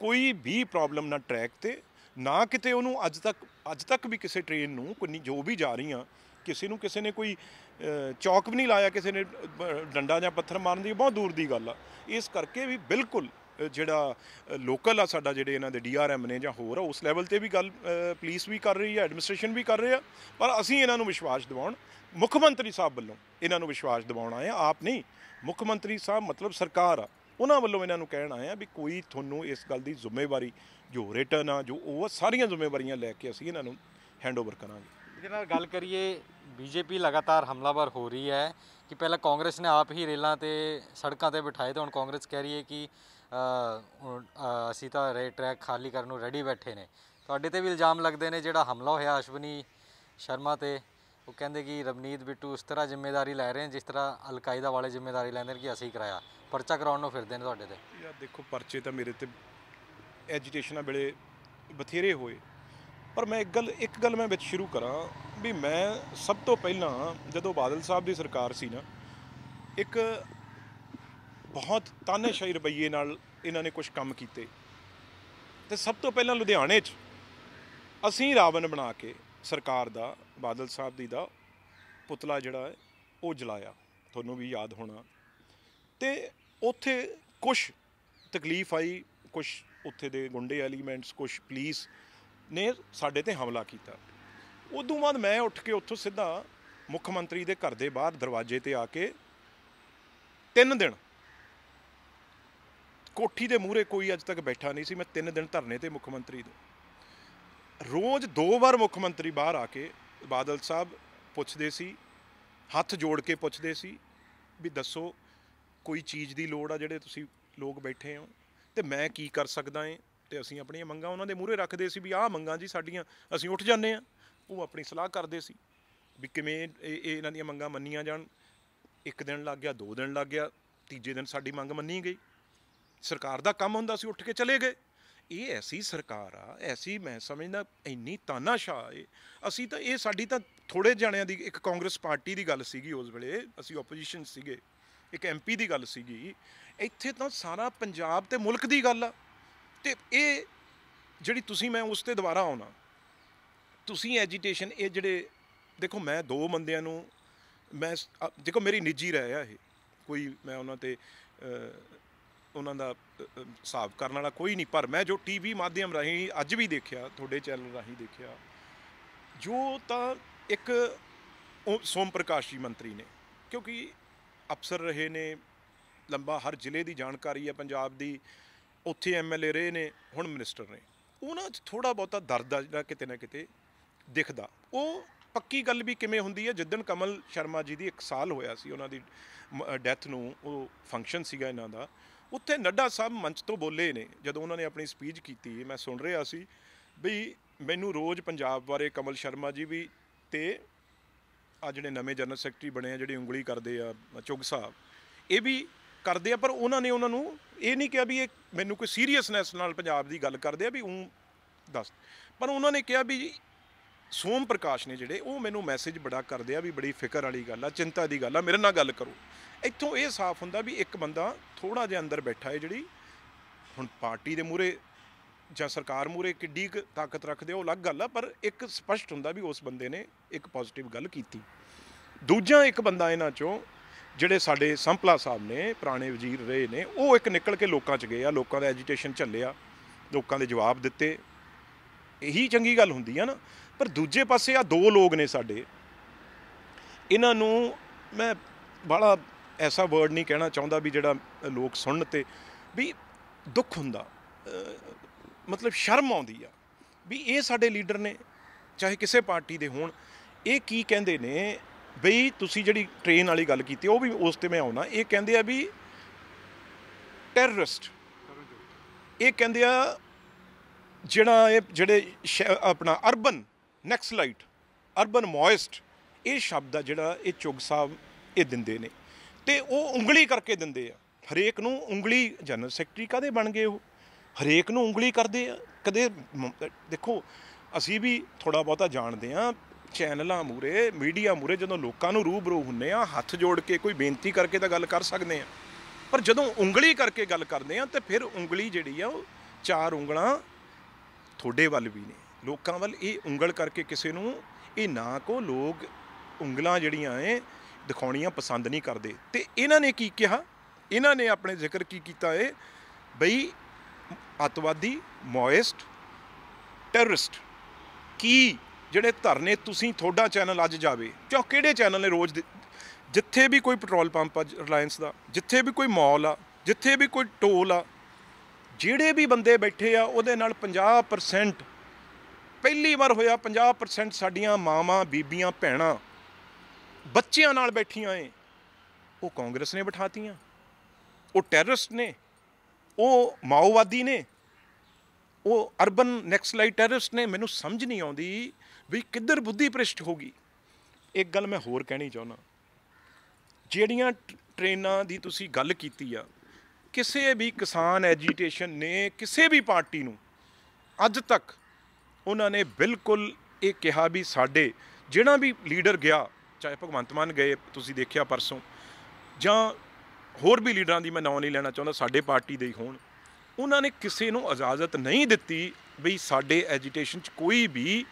ਕੋਈ ਵੀ ਪ੍ਰੋਬਲਮ ਨਾ ਟਰੈਕ ਤੇ ਨਾ ਕਿਤੇ ਉਹਨੂੰ ਅੱਜ ਤੱਕ ਅੱਜ ਤੱਕ ਵੀ ਕਿਸੇ ਟ੍ਰੇਨ ਨੂੰ ਕੋਈ ਜੋ ਵੀ ਜਾ ਰਹੀਆਂ ਕਿਸੇ ਨੂੰ ਕਿਸੇ ਨੇ ਕੋਈ ਚੌਕ ਵੀ ਨਹੀਂ ਲਾਇਆ ਕਿਸੇ ਨੇ ਡੰਡਾ ਜਾਂ ਪੱਥਰ ਮਾਰਨ ਦੀ ਬਹੁਤ ਦੂਰ ਦੀ ਗੱਲ ਆ ਇਸ ਕਰਕੇ ਵੀ ਬਿਲਕੁਲ ਜਿਹੜਾ ਲੋਕਲ ਆ ਸਾਡਾ ਜਿਹੜੇ ਇਹਨਾਂ ਦੇ ਡੀਆਰਐਮ ਨੇ ਜਾਂ ਹੋਰ ਆ ਉਸ ਲੈਵਲ ਤੇ ਵੀ ਗੱਲ ਪੁਲਿਸ ਵੀ ਕਰ ਰਹੀ ਹੈ ਐਡਮਿਨਿਸਟ੍ਰੇਸ਼ਨ ਵੀ ਕਰ ਰਹੀ ਆ ਪਰ ਅਸੀਂ ਇਹਨਾਂ ਨੂੰ ਵਿਸ਼ਵਾਸ ਦਿਵਾਉਣ ਮੁੱਖ ਮੰਤਰੀ ਸਾਹਿਬ ਵੱਲੋਂ ਇਹਨਾਂ ਨੂੰ ਵਿਸ਼ਵਾਸ ਦਿਵਾਉਣਾ ਹੈ ਆਪ ਨਹੀਂ ਮੁੱਖ ਮੰਤਰੀ ਸਾਹਿਬ ਮਤਲਬ ਸਰਕਾਰ ਆ ਉਹਨਾਂ ਵੱਲੋਂ ਇਹਨਾਂ ਨੂੰ ਕਹਿਣ ਆਏ ਆ ਵੀ ਕੋਈ ਤੁਹਾਨੂੰ ਇਸ ਗੱਲ ਦੀ ਜ਼ਿੰਮੇਵਾਰੀ ਜੋ ਰਿਟਰਨ ਆ ਜੋ ਉਹ ਸਾਰੀਆਂ ਜ਼ਿੰਮੇਵਾਰੀਆਂ ਲੈ ਕੇ ਅਸੀਂ ਇਹਨਾਂ ਨੂੰ ਹੈਂਡਓਵਰ ਕਰਾਂਗੇ ਜਿਹਦੇ ਨਾਲ ਗੱਲ ਕਰੀਏ ਬੀਜੇਪੀ ਲਗਾਤਾਰ ਹਮਲਾਵਰ ਹੋ ਰਹੀ ਹੈ ਕਿ ਪਹਿਲਾਂ ਕਾਂਗਰਸ ਨੇ ਆਪ ਹੀ ਰੇਲਾਂ ਤੇ ਸੜਕਾਂ ਤੇ ਬਿਠਾਏ ਤੇ ਹੁਣ ਕਾਂਗਰਸ ਕਹਿ ਰਹੀ ਹੈ ਕਿ ਅਸੀਂ ਤਾਂ ਰੇ ਟਰੈਕ ਖਾਲੀ ਕਰਨ ਨੂੰ ਰੈਡੀ ਬੈਠੇ ਨੇ ਤੁਹਾਡੇ ਤੇ ਵੀ ਇਲਜ਼ਾਮ ਲੱਗਦੇ ਨੇ ਜਿਹੜਾ ਹਮਲਾ ਹੋਇਆ ਅਸ਼ਵਨੀ ਸ਼ਰਮਾ ਤੇ ਉਹ ਕਹਿੰਦੇ ਕਿ ਰਵਨੀਤ ਬਿੱਟੂ ਉਸ ਤਰ੍ਹਾਂ ਜ਼ਿੰਮੇਵਾਰੀ ਲੈ ਰਹੇ ਨੇ ਜਿਸ ਤਰ੍ਹਾਂ ਅਲਕਾਇਦਾ ਵਾਲੇ ਜ਼ਿੰਮੇਵਾਰੀ ਲੈਂਦੇ ਨੇ ਕਿ ਅਸੀਂ ਕਰਾਇਆ ਪਰਚਾ ਕਰਾਉਣ ਨੂੰ ਫਿਰਦੇ ਨੇ ਤੁਹਾਡੇ ਤੇ ਯਾਰ ਦੇਖੋ ਪਰਚੇ ਤਾਂ ਮੇਰੇ ਤੇ ਐਜੀਟੇਸ਼ਨਾਂ ਵੇਲੇ ਬਥੇਰੇ ਹੋਏ ਪਰ ਮੈਂ ਇੱਕ ਗੱਲ ਇੱਕ ਗੱਲ ਮੈਂ ਵਿੱਚ ਸ਼ੁਰੂ ਕਰਾਂ ਵੀ ਮੈਂ ਸਭ ਤੋਂ ਪਹਿਲਾਂ ਜਦੋਂ ਬਾਦਲ ਸਾਹਿਬ ਦੀ ਸਰਕਾਰ ਸੀ ਨਾ ਇੱਕ ਬਹੁਤ ਤਾਨੇਸ਼ਾਹੀ ਰਵਈਏ ਨਾਲ ਇਹਨਾਂ ਨੇ ਕੁਝ ਕੰਮ ਕੀਤੇ ਤੇ ਸਭ ਤੋਂ ਪਹਿਲਾਂ ਲੁਧਿਆਣੇ 'ਚ ਅਸੀਂ ਰਾਵਣ ਬਣਾ ਕੇ ਸਰਕਾਰ ਦਾ ਬਾਦਲ ਸਾਹਿਬ ਦੀ ਦਾ ਪੁਤਲਾ ਜਿਹੜਾ ਹੈ ਉਹ ਜਲਾਇਆ ਤੁਹਾਨੂੰ ਵੀ ਯਾਦ ਹੋਣਾ ਤੇ ਉੱਥੇ ਕੁਝ ਤਕਲੀਫ ਆਈ ਕੁਝ ਉੱਥੇ ਦੇ ਗੁੰਡੇ ਐਲੀਮੈਂਟਸ ਕੁਝ ਪੁਲਿਸ ਨੇ ਸਾਡੇ ਤੇ ਹਮਲਾ ਕੀਤਾ ਉਦੋਂ ਬਾਅਦ ਮੈਂ ਉੱਠ ਕੇ ਉੱਥੋਂ ਸਿੱਧਾ ਮੁੱਖ ਮੰਤਰੀ ਦੇ ਘਰ ਦੇ ਬਾਹਰ ਦਰਵਾਜ਼ੇ ਤੇ ਆ ਕੇ ਤਿੰਨ ਦਿਨ ਕੋਠੀ ਦੇ ਮੂਹਰੇ ਕੋਈ ਅੱਜ ਤੱਕ ਬੈਠਾ ਨਹੀਂ ਸੀ ਮੈਂ ਤਿੰਨ ਦਿਨ ਧਰਨੇ ਤੇ ਮੁੱਖ ਮੰਤਰੀ ਦੇ ਰੋਜ਼ ਦੋ ਵਾਰ ਮੁੱਖ ਮੰਤਰੀ ਬਾਹਰ ਆ ਕੇ ਬਾਦਲ ਸਾਹਿਬ ਪੁੱਛਦੇ ਸੀ ਹੱਥ ਜੋੜ ਕੇ ਪੁੱਛਦੇ ਸੀ ਵੀ ਦੱਸੋ ਕੋਈ ਚੀਜ਼ ਦੀ ਲੋੜ ਆ ਜਿਹੜੇ ਤੁਸੀਂ ਲੋਕ ਬੈਠੇ ਹੋ ਤੇ ਮੈਂ ਕੀ ਕਰ ਸਕਦਾ ਏ ਤੇ ਅਸੀਂ ਆਪਣੀਆਂ ਮੰਗਾਂ ਉਹਨਾਂ ਦੇ ਮੂਹਰੇ ਰੱਖਦੇ ਸੀ ਵੀ ਆਹ ਮੰਗਾਂ ਜੀ ਸਾਡੀਆਂ ਅਸੀਂ ਉੱਠ ਜਾਂਦੇ ਆ ਉਹ ਆਪਣੀ ਸਲਾਹ ਕਰਦੇ ਸੀ ਵੀ ਕਿਵੇਂ ਇਹ ਇਹਨਾਂ ਦੀਆਂ ਮੰਗਾਂ ਮੰਨੀਆਂ ਜਾਣ ਇੱਕ ਦਿਨ ਲੱਗ ਗਿਆ ਦੋ ਦਿਨ ਲੱਗ ਗਿਆ ਤੀਜੇ ਦਿਨ ਸਾਡੀ ਮੰਗ ਮੰਨੀ ਗਈ ਸਰਕਾਰ ਦਾ ਕੰਮ ਹੁੰਦਾ ਸੀ ਉੱਠ ਕੇ ਚਲੇ ਗਏ ਇਹ ਐਸੀ ਸਰਕਾਰ ਆ ਐਸੀ ਮੈਂ ਸਮਝਦਾ ਇੰਨੀ ਤਾਨਾਸ਼ਾਹ ਏ ਅਸੀਂ ਤਾਂ ਇਹ ਸਾਡੀ ਤਾਂ ਥੋੜੇ ਜਣਿਆਂ ਦੀ ਇੱਕ ਕਾਂਗਰਸ ਪਾਰਟੀ ਦੀ ਗੱਲ ਸੀਗੀ ਉਸ ਵੇਲੇ ਅਸੀਂ ਆਪੋਜੀਸ਼ਨ ਸੀਗੇ ਇੱਕ ਐਮਪੀ ਦੀ ਗੱਲ ਸੀਗੀ ਇੱਥੇ ਤਾਂ ਸਾਰਾ ਪੰਜਾਬ ਤੇ ਮੁਲਕ ਦੀ ਗੱਲ ਆ ਤੇ ਇਹ ਜਿਹੜੀ ਤੁਸੀਂ ਮੈਂ ਉਸ ਤੇ ਦੁਬਾਰਾ ਆਉਣਾ ਤੁਸੀਂ ਐਜੀਟੇਸ਼ਨ ਇਹ ਜਿਹੜੇ ਦੇਖੋ ਮੈਂ ਦੋ ਬੰਦਿਆਂ ਨੂੰ ਮੈਂ ਦੇਖੋ ਮੇਰੀ ਨਿੱਜੀ ਰਹਿ ਆ ਇਹ ਕੋਈ ਮੈਂ ਉਹਨਾਂ ਤੇ ਉਹਨਾਂ ਦਾ ਹਿਸਾਬ ਕਰਨ ਵਾਲਾ ਕੋਈ ਨਹੀਂ ਪਰ ਮੈਂ ਜੋ ਟੀਵੀ ਮਾਧਿਅਮ ਰਾਹੀਂ ਅੱਜ ਵੀ ਦੇਖਿਆ ਤੁਹਾਡੇ ਚੈਨਲ ਰਾਹੀਂ ਦੇਖਿਆ ਜੋ ਤਾਂ ਇੱਕ ਸੋਮ ਪ੍ਰਕਾਸ਼ ਜੀ ਮੰਤਰੀ ਨੇ ਕਿਉਂਕਿ ਅਫਸਰ ਰਹੇ ਨੇ ਲੰਬਾ ਹਰ ਜ਼ਿਲ੍ਹੇ ਦੀ ਜਾਣਕਾਰੀ ਹੈ ਪੰਜਾਬ ਦੀ ਉੱਥੇ ਐਮਐਲਏ ਰਹੇ ਨੇ ਹੁਣ ਮਿਨਿਸਟਰ ਨੇ ਉਹਨਾਂ 'ਚ ਥੋੜਾ ਬਹੁਤਾ ਦਰਦ ਆ ਜਿਹੜਾ ਕਿਤੇ ਨਾ ਕਿਤੇ ਦਿਖਦਾ ਉਹ ਪੱਕੀ ਗੱਲ ਵੀ ਕਿਵੇਂ ਹੁੰਦੀ ਹੈ ਜਿੱਦਣ ਕਮਲ ਸ਼ਰਮਾ ਜੀ ਦੀ 1 ਸਾਲ ਹੋਇਆ ਸੀ ਉਹਨਾਂ ਦੀ ਡੈਥ ਨੂੰ ਉਹ ਫੰਕਸ਼ਨ ਸੀਗਾ ਇਹਨਾਂ ਦਾ ਉੱਥੇ ਨੱਡਾ ਸਾਹਿਬ ਮੰਚ ਤੋਂ ਬੋਲੇ ਨੇ ਜਦੋਂ ਉਹਨਾਂ ਨੇ ਆਪਣੀ ਸਪੀਚ ਕੀਤੀ ਮੈਂ ਸੁਣ ਰਿਹਾ ਸੀ ਵੀ ਮੈਨੂੰ ਰੋਜ਼ ਪੰਜਾਬ ਬਾਰੇ ਕਮਲ ਸ਼ਰਮਾ ਜੀ ਵੀ ਤੇ ਆ ਜਿਹੜੇ ਨਵੇਂ ਜਨਰਲ ਸੈਕਟਰੀ ਬਣੇ ਆ ਜਿਹੜੇ ਉਂਗਲੀ ਕਰਦੇ ਆ ਚੁਗ ਸਾਹਿਬ ਇਹ ਵੀ ਕਰਦੇ ਆ ਪਰ ਉਹਨਾਂ ਨੇ ਉਹਨਾਂ ਨੂੰ ਇਹ ਨਹੀਂ ਕਿਹਾ ਵੀ ਇਹ ਮੈਨੂੰ ਕੋਈ ਸੀਰੀਅਸਨੈਸ ਨਾਲ ਪੰਜਾਬ ਦੀ ਗੱਲ ਕਰਦੇ ਆ ਵੀ ਉਹ ਦੱਸ ਪਰ ਉਹਨਾਂ ਨੇ ਕਿਹਾ ਵੀ ਸੋਮ ਪ੍ਰਕਾਸ਼ ਨੇ ਜਿਹੜੇ ਉਹ ਮੈਨੂੰ ਮੈਸੇਜ ਬੜਾ ਕਰਦੇ ਆ ਵੀ ਬੜੀ ਫਿਕਰ ਵਾਲੀ ਗੱਲ ਆ ਚਿੰਤਾ ਦੀ ਗੱਲ ਆ ਮੇਰੇ ਨਾਲ ਗੱਲ ਕਰੋ ਇੱਥੋਂ ਇਹ ਸਾਫ਼ ਹੁੰਦਾ ਵੀ ਇੱਕ ਬੰਦਾ ਥੋੜਾ ਜਿਹਾ ਅੰਦਰ ਬੈਠਾ ਹੈ ਜਿਹੜੀ ਹੁਣ ਪਾਰਟੀ ਦੇ ਮੂਰੇ ਜਾਂ ਸਰਕਾਰ ਮੂਰੇ ਕਿੱਡੀ ਤਾਕਤ ਰੱਖਦੇ ਉਹ ਅਲੱਗ ਗੱਲ ਆ ਪਰ ਇੱਕ ਸਪਸ਼ਟ ਹੁੰਦਾ ਵੀ ਉਸ ਬੰਦੇ ਨੇ ਇੱਕ ਪੋਜ਼ਿਟਿਵ ਗੱਲ ਕੀਤੀ ਦੂਜਾ ਇੱਕ ਬੰਦਾ ਇਹਨਾਂ ਚੋਂ ਜਿਹੜੇ ਸਾਡੇ ਸੰਪਲਾ ਸਾਹਿਬ ਨੇ ਪੁਰਾਣੇ ਵਜ਼ੀਰ ਰਹੇ ਨੇ ਉਹ ਇੱਕ ਨਿਕਲ ਕੇ ਲੋਕਾਂ 'ਚ ਗਏ ਆ ਲੋਕਾਂ ਦਾ ਐਜੀਟੇਸ਼ਨ ਝੱਲਿਆ ਲੋਕਾਂ ਦੇ ਜਵਾਬ ਦਿੱਤੇ ਇਹੀ ਚੰਗੀ ਗੱਲ ਹੁੰਦੀ ਆ ਨਾ ਪਰ ਦੂਜੇ ਪਾਸੇ ਆ ਦੋ ਲੋਕ ਨੇ ਸਾਡੇ ਇਹਨਾਂ ਨੂੰ ਮੈਂ ਬੜਾ ਐਸਾ ਵਰਡ ਨਹੀਂ ਕਹਿਣਾ ਚਾਹੁੰਦਾ ਵੀ ਜਿਹੜਾ ਲੋਕ ਸੁਣਨ ਤੇ ਵੀ ਦੁੱਖ ਹੁੰਦਾ ਮਤਲਬ ਸ਼ਰਮ ਆਉਂਦੀ ਆ ਵੀ ਇਹ ਸਾਡੇ ਲੀਡਰ ਨੇ ਚਾਹੇ ਕਿਸੇ ਪਾਰਟੀ ਦੇ ਹੋਣ ਇਹ ਕੀ ਕਹਿੰਦੇ ਨੇ ਬਈ ਤੁਸੀਂ ਜਿਹੜੀ ਟ੍ਰੇਨ ਵਾਲੀ ਗੱਲ ਕੀਤੀ ਉਹ ਵੀ ਉਸ ਤੇ ਮੈਂ ਆਉਣਾ ਇਹ ਕਹਿੰਦੇ ਆ ਵੀ ਟੈਰਰਿਸਟ ਇਹ ਕਹਿੰਦੇ ਆ ਜਿਹੜਾ ਇਹ ਜਿਹੜੇ ਆਪਣਾ ਅਰਬਨ ਨੈਕਸਲਾਈਟ ਅਰਬਨ ਮੋਇਸਟ ਇਹ ਸ਼ਬਦ ਆ ਜਿਹੜਾ ਇਹ ਚੁਗ ਸਾਹਿਬ ਇਹ ਦਿੰਦੇ ਨੇ ਤੇ ਉਹ ਉਂਗਲੀ ਕਰਕੇ ਦਿੰਦੇ ਆ ਹਰੇਕ ਨੂੰ ਉਂਗਲੀ ਜਨਰਲ ਸੈਕਟਰੀ ਕਾਦੇ ਬਣ ਗਏ ਉਹ ਹਰੇਕ ਨੂੰ ਉਂਗਲੀ ਕਰਦੇ ਆ ਕਦੇ ਦੇਖੋ ਅਸੀਂ ਵੀ ਥੋੜਾ ਬਹੁਤਾ ਜਾਣਦੇ ਆ ਚੈਨਲਾਂ ਮੂਰੇ ਮੀਡੀਆ ਮੂਰੇ ਜਦੋਂ ਲੋਕਾਂ ਨੂੰ ਰੂਬਰੂ ਹੁੰਨੇ ਆ ਹੱਥ ਜੋੜ ਕੇ ਕੋਈ ਬੇਨਤੀ ਕਰਕੇ ਤਾਂ ਗੱਲ ਕਰ ਸਕਦੇ ਆ ਪਰ ਜਦੋਂ ਉਂਗਲੀ ਕਰਕੇ ਗੱਲ ਕਰਦੇ ਆ ਤੇ ਫਿਰ ਉਂਗਲੀ ਜਿਹੜੀ ਆ ਉਹ ਚਾਰ ਉਂਗਲਾਂ ਥੋੜੇ ਵੱਲ ਵੀ ਨੇ ਲੋਕਾਂ ਵੱਲ ਇਹ ਉਂਗਲ ਕਰਕੇ ਕਿਸੇ ਨੂੰ ਇਹ ਨਾ ਕੋ ਲੋਕ ਉਂਗਲਾਂ ਜਿਹੜੀਆਂ ਐ ਦਿਖਾਉਣੀਆਂ ਪਸੰਦ ਨਹੀਂ ਕਰਦੇ ਤੇ ਇਹਨਾਂ ਨੇ ਕੀ ਕਿਹਾ ਇਹਨਾਂ ਨੇ ਆਪਣੇ ਜ਼ਿਕਰ ਕੀ ਕੀਤਾ ਏ ਬਈ ਅਤਵਾਦੀ ਮੋਇਸਟ ਟੈਰਰਿਸਟ ਕੀ ਜਿਹੜੇ ਧਰਨੇ ਤੁਸੀਂ ਤੁਹਾਡਾ ਚੈਨਲ ਅੱਜ ਜਾਵੇ ਕਿਉਂ ਕਿਹੜੇ ਚੈਨਲ ਨੇ ਰੋਜ਼ ਜਿੱਥੇ ਵੀ ਕੋਈ ਪੈਟਰੋਲ ਪੰਪ ਆ ਰਿਲਾਇੰਸ ਦਾ ਜਿੱਥੇ ਵੀ ਕੋਈ ਮਾਲ ਆ ਜਿੱਥੇ ਵੀ ਕੋਈ ਟੋਲ ਆ ਜਿਹੜੇ ਵੀ ਬੰਦੇ ਬੈਠੇ ਆ ਉਹਦੇ ਨਾਲ 50% ਪਹਿਲੀ ਵਾਰ ਹੋਇਆ 50% ਸਾਡੀਆਂ ਮਾਵਾਂ ਬੀਬੀਆਂ ਭੈਣਾਂ ਬੱਚਿਆਂ ਨਾਲ ਬੈਠੀਆਂ ਏ ਉਹ ਕਾਂਗਰਸ ਨੇ ਬਿਠਾਤੀਆਂ ਉਹ ਟੈਰਰਿਸਟ ਨੇ ਉਹ ਮਾਓਵਾਦੀ ਨੇ ਉਹ ਅਰਬਨ ਨੈਕਸਲਾਈ ਟੈਰਰਿਸਟ ਨੇ ਮੈਨੂੰ ਸਮਝ ਨਹੀਂ ਆਉਂਦੀ ਵੀ ਕਿੱਧਰ ਬੁੱਧੀ ਭ੍ਰਿਸ਼ਟ ਹੋ ਗਈ ਇੱਕ ਗੱਲ ਮੈਂ ਹੋਰ ਕਹਿਣੀ ਚਾਹੁੰਦਾ ਜਿਹੜੀਆਂ ਟ੍ਰੇਨਾਂ ਦੀ ਤੁਸੀਂ ਗੱਲ ਕੀਤੀ ਆ ਕਿਸੇ ਵੀ ਕਿਸਾਨ ਐਜੀਟੇਸ਼ਨ ਨੇ ਕਿਸੇ ਵੀ ਪਾਰਟੀ ਨੂੰ ਅੱਜ ਤੱਕ ਉਹਨਾਂ ਨੇ ਬਿਲਕੁਲ ਇਹ ਕਿਹਾ ਵੀ ਸਾਡੇ ਜਿਹੜਾ ਵੀ ਲੀਡਰ ਗਿਆ ਚਾਹੇ ਭਗਵੰਤ ਮਾਨ ਗਏ ਤੁਸੀਂ ਦੇਖਿਆ ਪਰਸੋਂ ਜਾਂ ਹੋਰ ਵੀ ਲੀਡਰਾਂ ਦੀ ਮੈਂ ਨਾਂ ਨਹੀਂ ਲੈਣਾ ਚਾਹੁੰਦਾ ਸਾਡੇ ਪਾਰਟੀ ਦੇ ਹੀ ਹੋਣ ਉਹਨਾਂ ਨੇ ਕਿਸੇ ਨੂੰ ਇਜਾਜ਼ਤ ਨਹੀਂ ਦਿੱਤੀ ਵੀ ਸਾਡੇ ਐਜੀਟੇਸ਼ਨ 'ਚ ਕੋਈ ਵੀ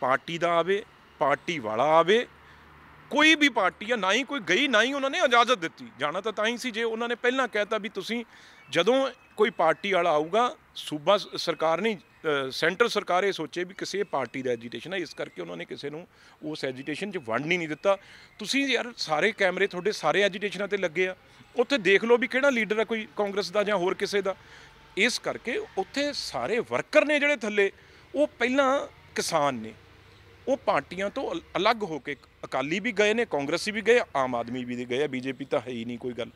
ਪਾਰਟੀ ਦਾ ਆਵੇ ਪਾਰਟੀ ਵਾਲਾ ਆਵੇ ਕੋਈ ਵੀ ਪਾਰਟੀ ਆ ਨਾ ਹੀ ਕੋਈ ਗਈ ਨਾ ਹੀ ਉਹਨਾਂ ਨੇ ਇਜਾਜ਼ਤ ਦਿੱਤੀ ਜਾਣਾ ਤਾਂ ਤਾਂ ਹੀ ਸੀ ਜੇ ਉਹਨਾਂ ਨੇ ਪਹਿਲਾਂ ਕਹਿਤਾ ਵੀ ਤੁਸੀਂ ਜਦੋਂ ਕੋਈ ਪਾਰਟੀ ਵਾਲਾ ਆਊਗਾ ਸੂਬਾ ਸਰਕਾਰ ਨਹੀਂ ਸੈਂਟਰ ਸਰਕਾਰ ਇਹ ਸੋਚੇ ਵੀ ਕਿਸੇ ਪਾਰਟੀ ਦਾ ਐਜੀਟੇਸ਼ਨ ਹੈ ਇਸ ਕਰਕੇ ਉਹਨਾਂ ਨੇ ਕਿਸੇ ਨੂੰ ਉਸ ਐਜੀਟੇਸ਼ਨ 'ਚ ਵੰਡ ਨਹੀਂ ਦਿੱਤਾ ਤੁਸੀਂ ਯਾਰ ਸਾਰੇ ਕੈਮਰੇ ਤੁਹਾਡੇ ਸਾਰੇ ਐਜੀਟੇਸ਼ਨਾਂ ਤੇ ਲੱਗੇ ਆ ਉੱਥੇ ਦੇਖ ਲਓ ਵੀ ਕਿਹੜਾ ਲੀਡਰ ਹੈ ਕੋਈ ਕਾਂਗਰਸ ਦਾ ਜਾਂ ਹੋਰ ਕਿਸੇ ਦਾ ਇਸ ਕਰਕੇ ਉੱਥੇ ਸਾਰੇ ਵਰਕਰ ਨੇ ਜਿਹੜੇ ਥੱਲੇ ਉਹ ਪਹਿਲਾਂ ਕਿਸਾਨ ਨੇ ਉਹ ਪਾਰਟੀਆਂ ਤੋਂ ਅਲੱਗ ਹੋ ਕੇ ਅਕਾਲੀ ਵੀ ਗਏ ਨੇ ਕਾਂਗਰਸੀ ਵੀ ਗਏ ਆਮ ਆਦਮੀ ਵੀ ਗਏ ਆ ਬੀਜੇਪੀ ਤਾਂ ਹੈ ਹੀ ਨਹੀਂ ਕੋਈ ਗੱਲ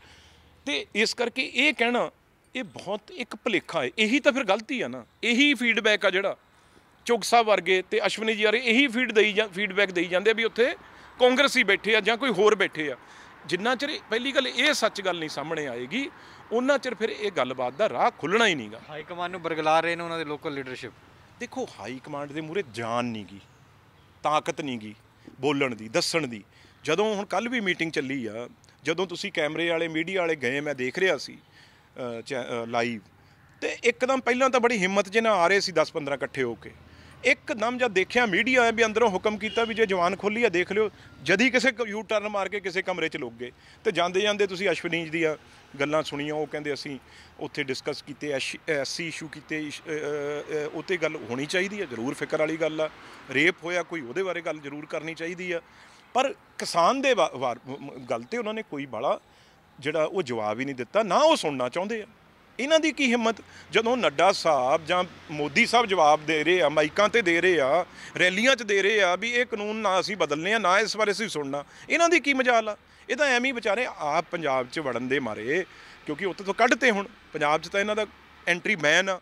ਤੇ ਇਸ ਕਰਕੇ ਇਹ ਕਹਿਣਾ ਇਹ ਬਹੁਤ ਇੱਕ ਭਲੇਖਾ ਹੈ ਇਹੀ ਤਾਂ ਫਿਰ ਗਲਤੀ ਆ ਨਾ ਇਹੀ ਫੀਡਬੈਕ ਆ ਜਿਹੜਾ ਸਾਹਿਬ ਵਰਗੇ ਤੇ ਅਸ਼ਵਨੀ ਜੀ ਆਰੇ ਇਹੀ ਫੀਡ ਦੇਈ ਜਾਂ ਫੀਡਬੈਕ ਦੇਈ ਜਾਂਦੇ ਵੀ ਉੱਥੇ ਕਾਂਗਰਸੀ ਬੈਠੇ ਆ ਜਾਂ ਕੋਈ ਹੋਰ ਬੈਠੇ ਆ ਜਿੰਨਾ ਚਿਰ ਪਹਿਲੀ ਗੱਲ ਇਹ ਸੱਚ ਗੱਲ ਨਹੀਂ ਸਾਹਮਣੇ ਆਏਗੀ ਉਹਨਾਂ ਚਿਰ ਫਿਰ ਇਹ ਗੱਲਬਾਤ ਦਾ ਰਾਹ ਖੁੱਲਣਾ ਹੀ ਨਹੀਂਗਾ ਹਾਈ ਕਮਾਂਡ ਨੂੰ ਬਰਗਲਾ ਰਹੇ ਨੇ ਉਹਨਾਂ ਦੇ ਲੋਕਲ ਲੀਡਰਸ਼ਿਪ ਦੇਖੋ ਹਾਈ ਕਮਾਂਡ ਦੇ ਮੂਰੇ ਜਾਨ ਨਹੀਂ ਗਈ ਤਾਕਤ ਨਹੀਂ ਗਈ ਬੋਲਣ ਦੀ ਦੱਸਣ ਦੀ ਜਦੋਂ ਹੁਣ ਕੱਲ ਵੀ ਮੀਟਿੰਗ ਚੱਲੀ ਆ ਜਦੋਂ ਤੁਸੀਂ ਕੈਮਰੇ ਵਾਲੇ ਮੀਡੀਆ ਵਾਲੇ ਗਏ ਮੈਂ ਦੇਖ ਰਿਹਾ ਸੀ ਲਾਈਵ ਤੇ ਇੱਕਦਮ ਪਹਿਲਾਂ ਤਾਂ ਬੜੀ ਹਿੰਮਤ ਜੇ ਆ ਰਹੇ ਸੀ 10-15 ਇਕੱਠੇ ਹੋ ਕੇ ਇੱਕਦਮ ਜਦ ਦੇਖਿਆ ਮੀਡੀਆ ਵੀ ਅੰਦਰੋਂ ਹੁਕਮ ਕੀਤਾ ਵੀ ਜੇ ਜਵਾਨ ਖੋਲੀ ਆ ਦੇਖ ਲਿਓ ਜਦੀ ਕਿਸੇ ਯੂ ਟਰਨ ਮਾਰ ਕੇ ਕਿਸੇ ਕਮਰੇ 'ਚ ਲੁੱਕ ਗਏ ਤੇ ਜਾਂਦੇ ਜਾਂਦੇ ਤੁਸੀਂ ਅਸ਼ਵਨੀਜ ਦੀਆਂ ਗੱਲਾਂ ਸੁਣੀਆਂ ਉਹ ਕਹਿੰਦੇ ਅਸੀਂ ਉੱਥੇ ਡਿਸਕਸ ਕੀਤੇ ਐਸੀ ਇਸ਼ੂ ਕੀਤੇ ਉੱਤੇ ਗੱਲ ਹੋਣੀ ਚਾਹੀਦੀ ਆ ਜ਼ਰੂਰ ਫਿਕਰ ਵਾਲੀ ਗੱਲ ਆ ਰੇਪ ਹੋਇਆ ਕੋਈ ਉਹਦੇ ਬਾਰੇ ਗੱਲ ਜ਼ਰੂਰ ਕਰਨੀ ਚਾਹੀਦੀ ਆ ਪਰ ਕਿਸਾਨ ਦੇ ਗੱਲ ਤੇ ਉਹਨਾਂ ਨੇ ਕੋਈ ਬੜਾ ਜਿਹੜਾ ਉਹ ਜਵਾਬ ਹੀ ਨਹੀਂ ਦਿੱਤਾ ਨਾ ਉਹ ਸੁਣਨਾ ਚਾਹੁੰਦੇ ਆ ਇਹਨਾਂ ਦੀ ਕੀ ਹਿੰਮਤ ਜਦੋਂ ਨੱਡਾ ਸਾਹਿਬ ਜਾਂ ਮੋਦੀ ਸਾਹਿਬ ਜਵਾਬ ਦੇ ਰਹੇ ਆ ਮਾਈਕਾਂ ਤੇ ਦੇ ਰਹੇ ਆ ਰੈਲੀਆਂ 'ਚ ਦੇ ਰਹੇ ਆ ਵੀ ਇਹ ਕਾਨੂੰਨ ਨਾ ਅਸੀਂ ਬਦਲਨੇ ਆ ਨਾ ਇਸ ਬਾਰੇ ਅਸੀਂ ਸੁਣਨਾ ਇਹਨਾਂ ਦੀ ਕੀ ਮਜਾਲ ਆ ਇਹ ਤਾਂ ਐਵੇਂ ਹੀ ਵਿਚਾਰੇ ਆ ਪੰਜਾਬ 'ਚ ਵੜਨ ਦੇ ਮਾਰੇ ਕਿਉਂਕਿ ਉੱਥੇ ਤੋਂ ਕੱਢਤੇ ਹੁਣ ਪੰਜਾਬ 'ਚ ਤਾਂ ਇਹਨਾਂ ਦਾ ਐਂਟਰੀ ਬੈਨ ਆ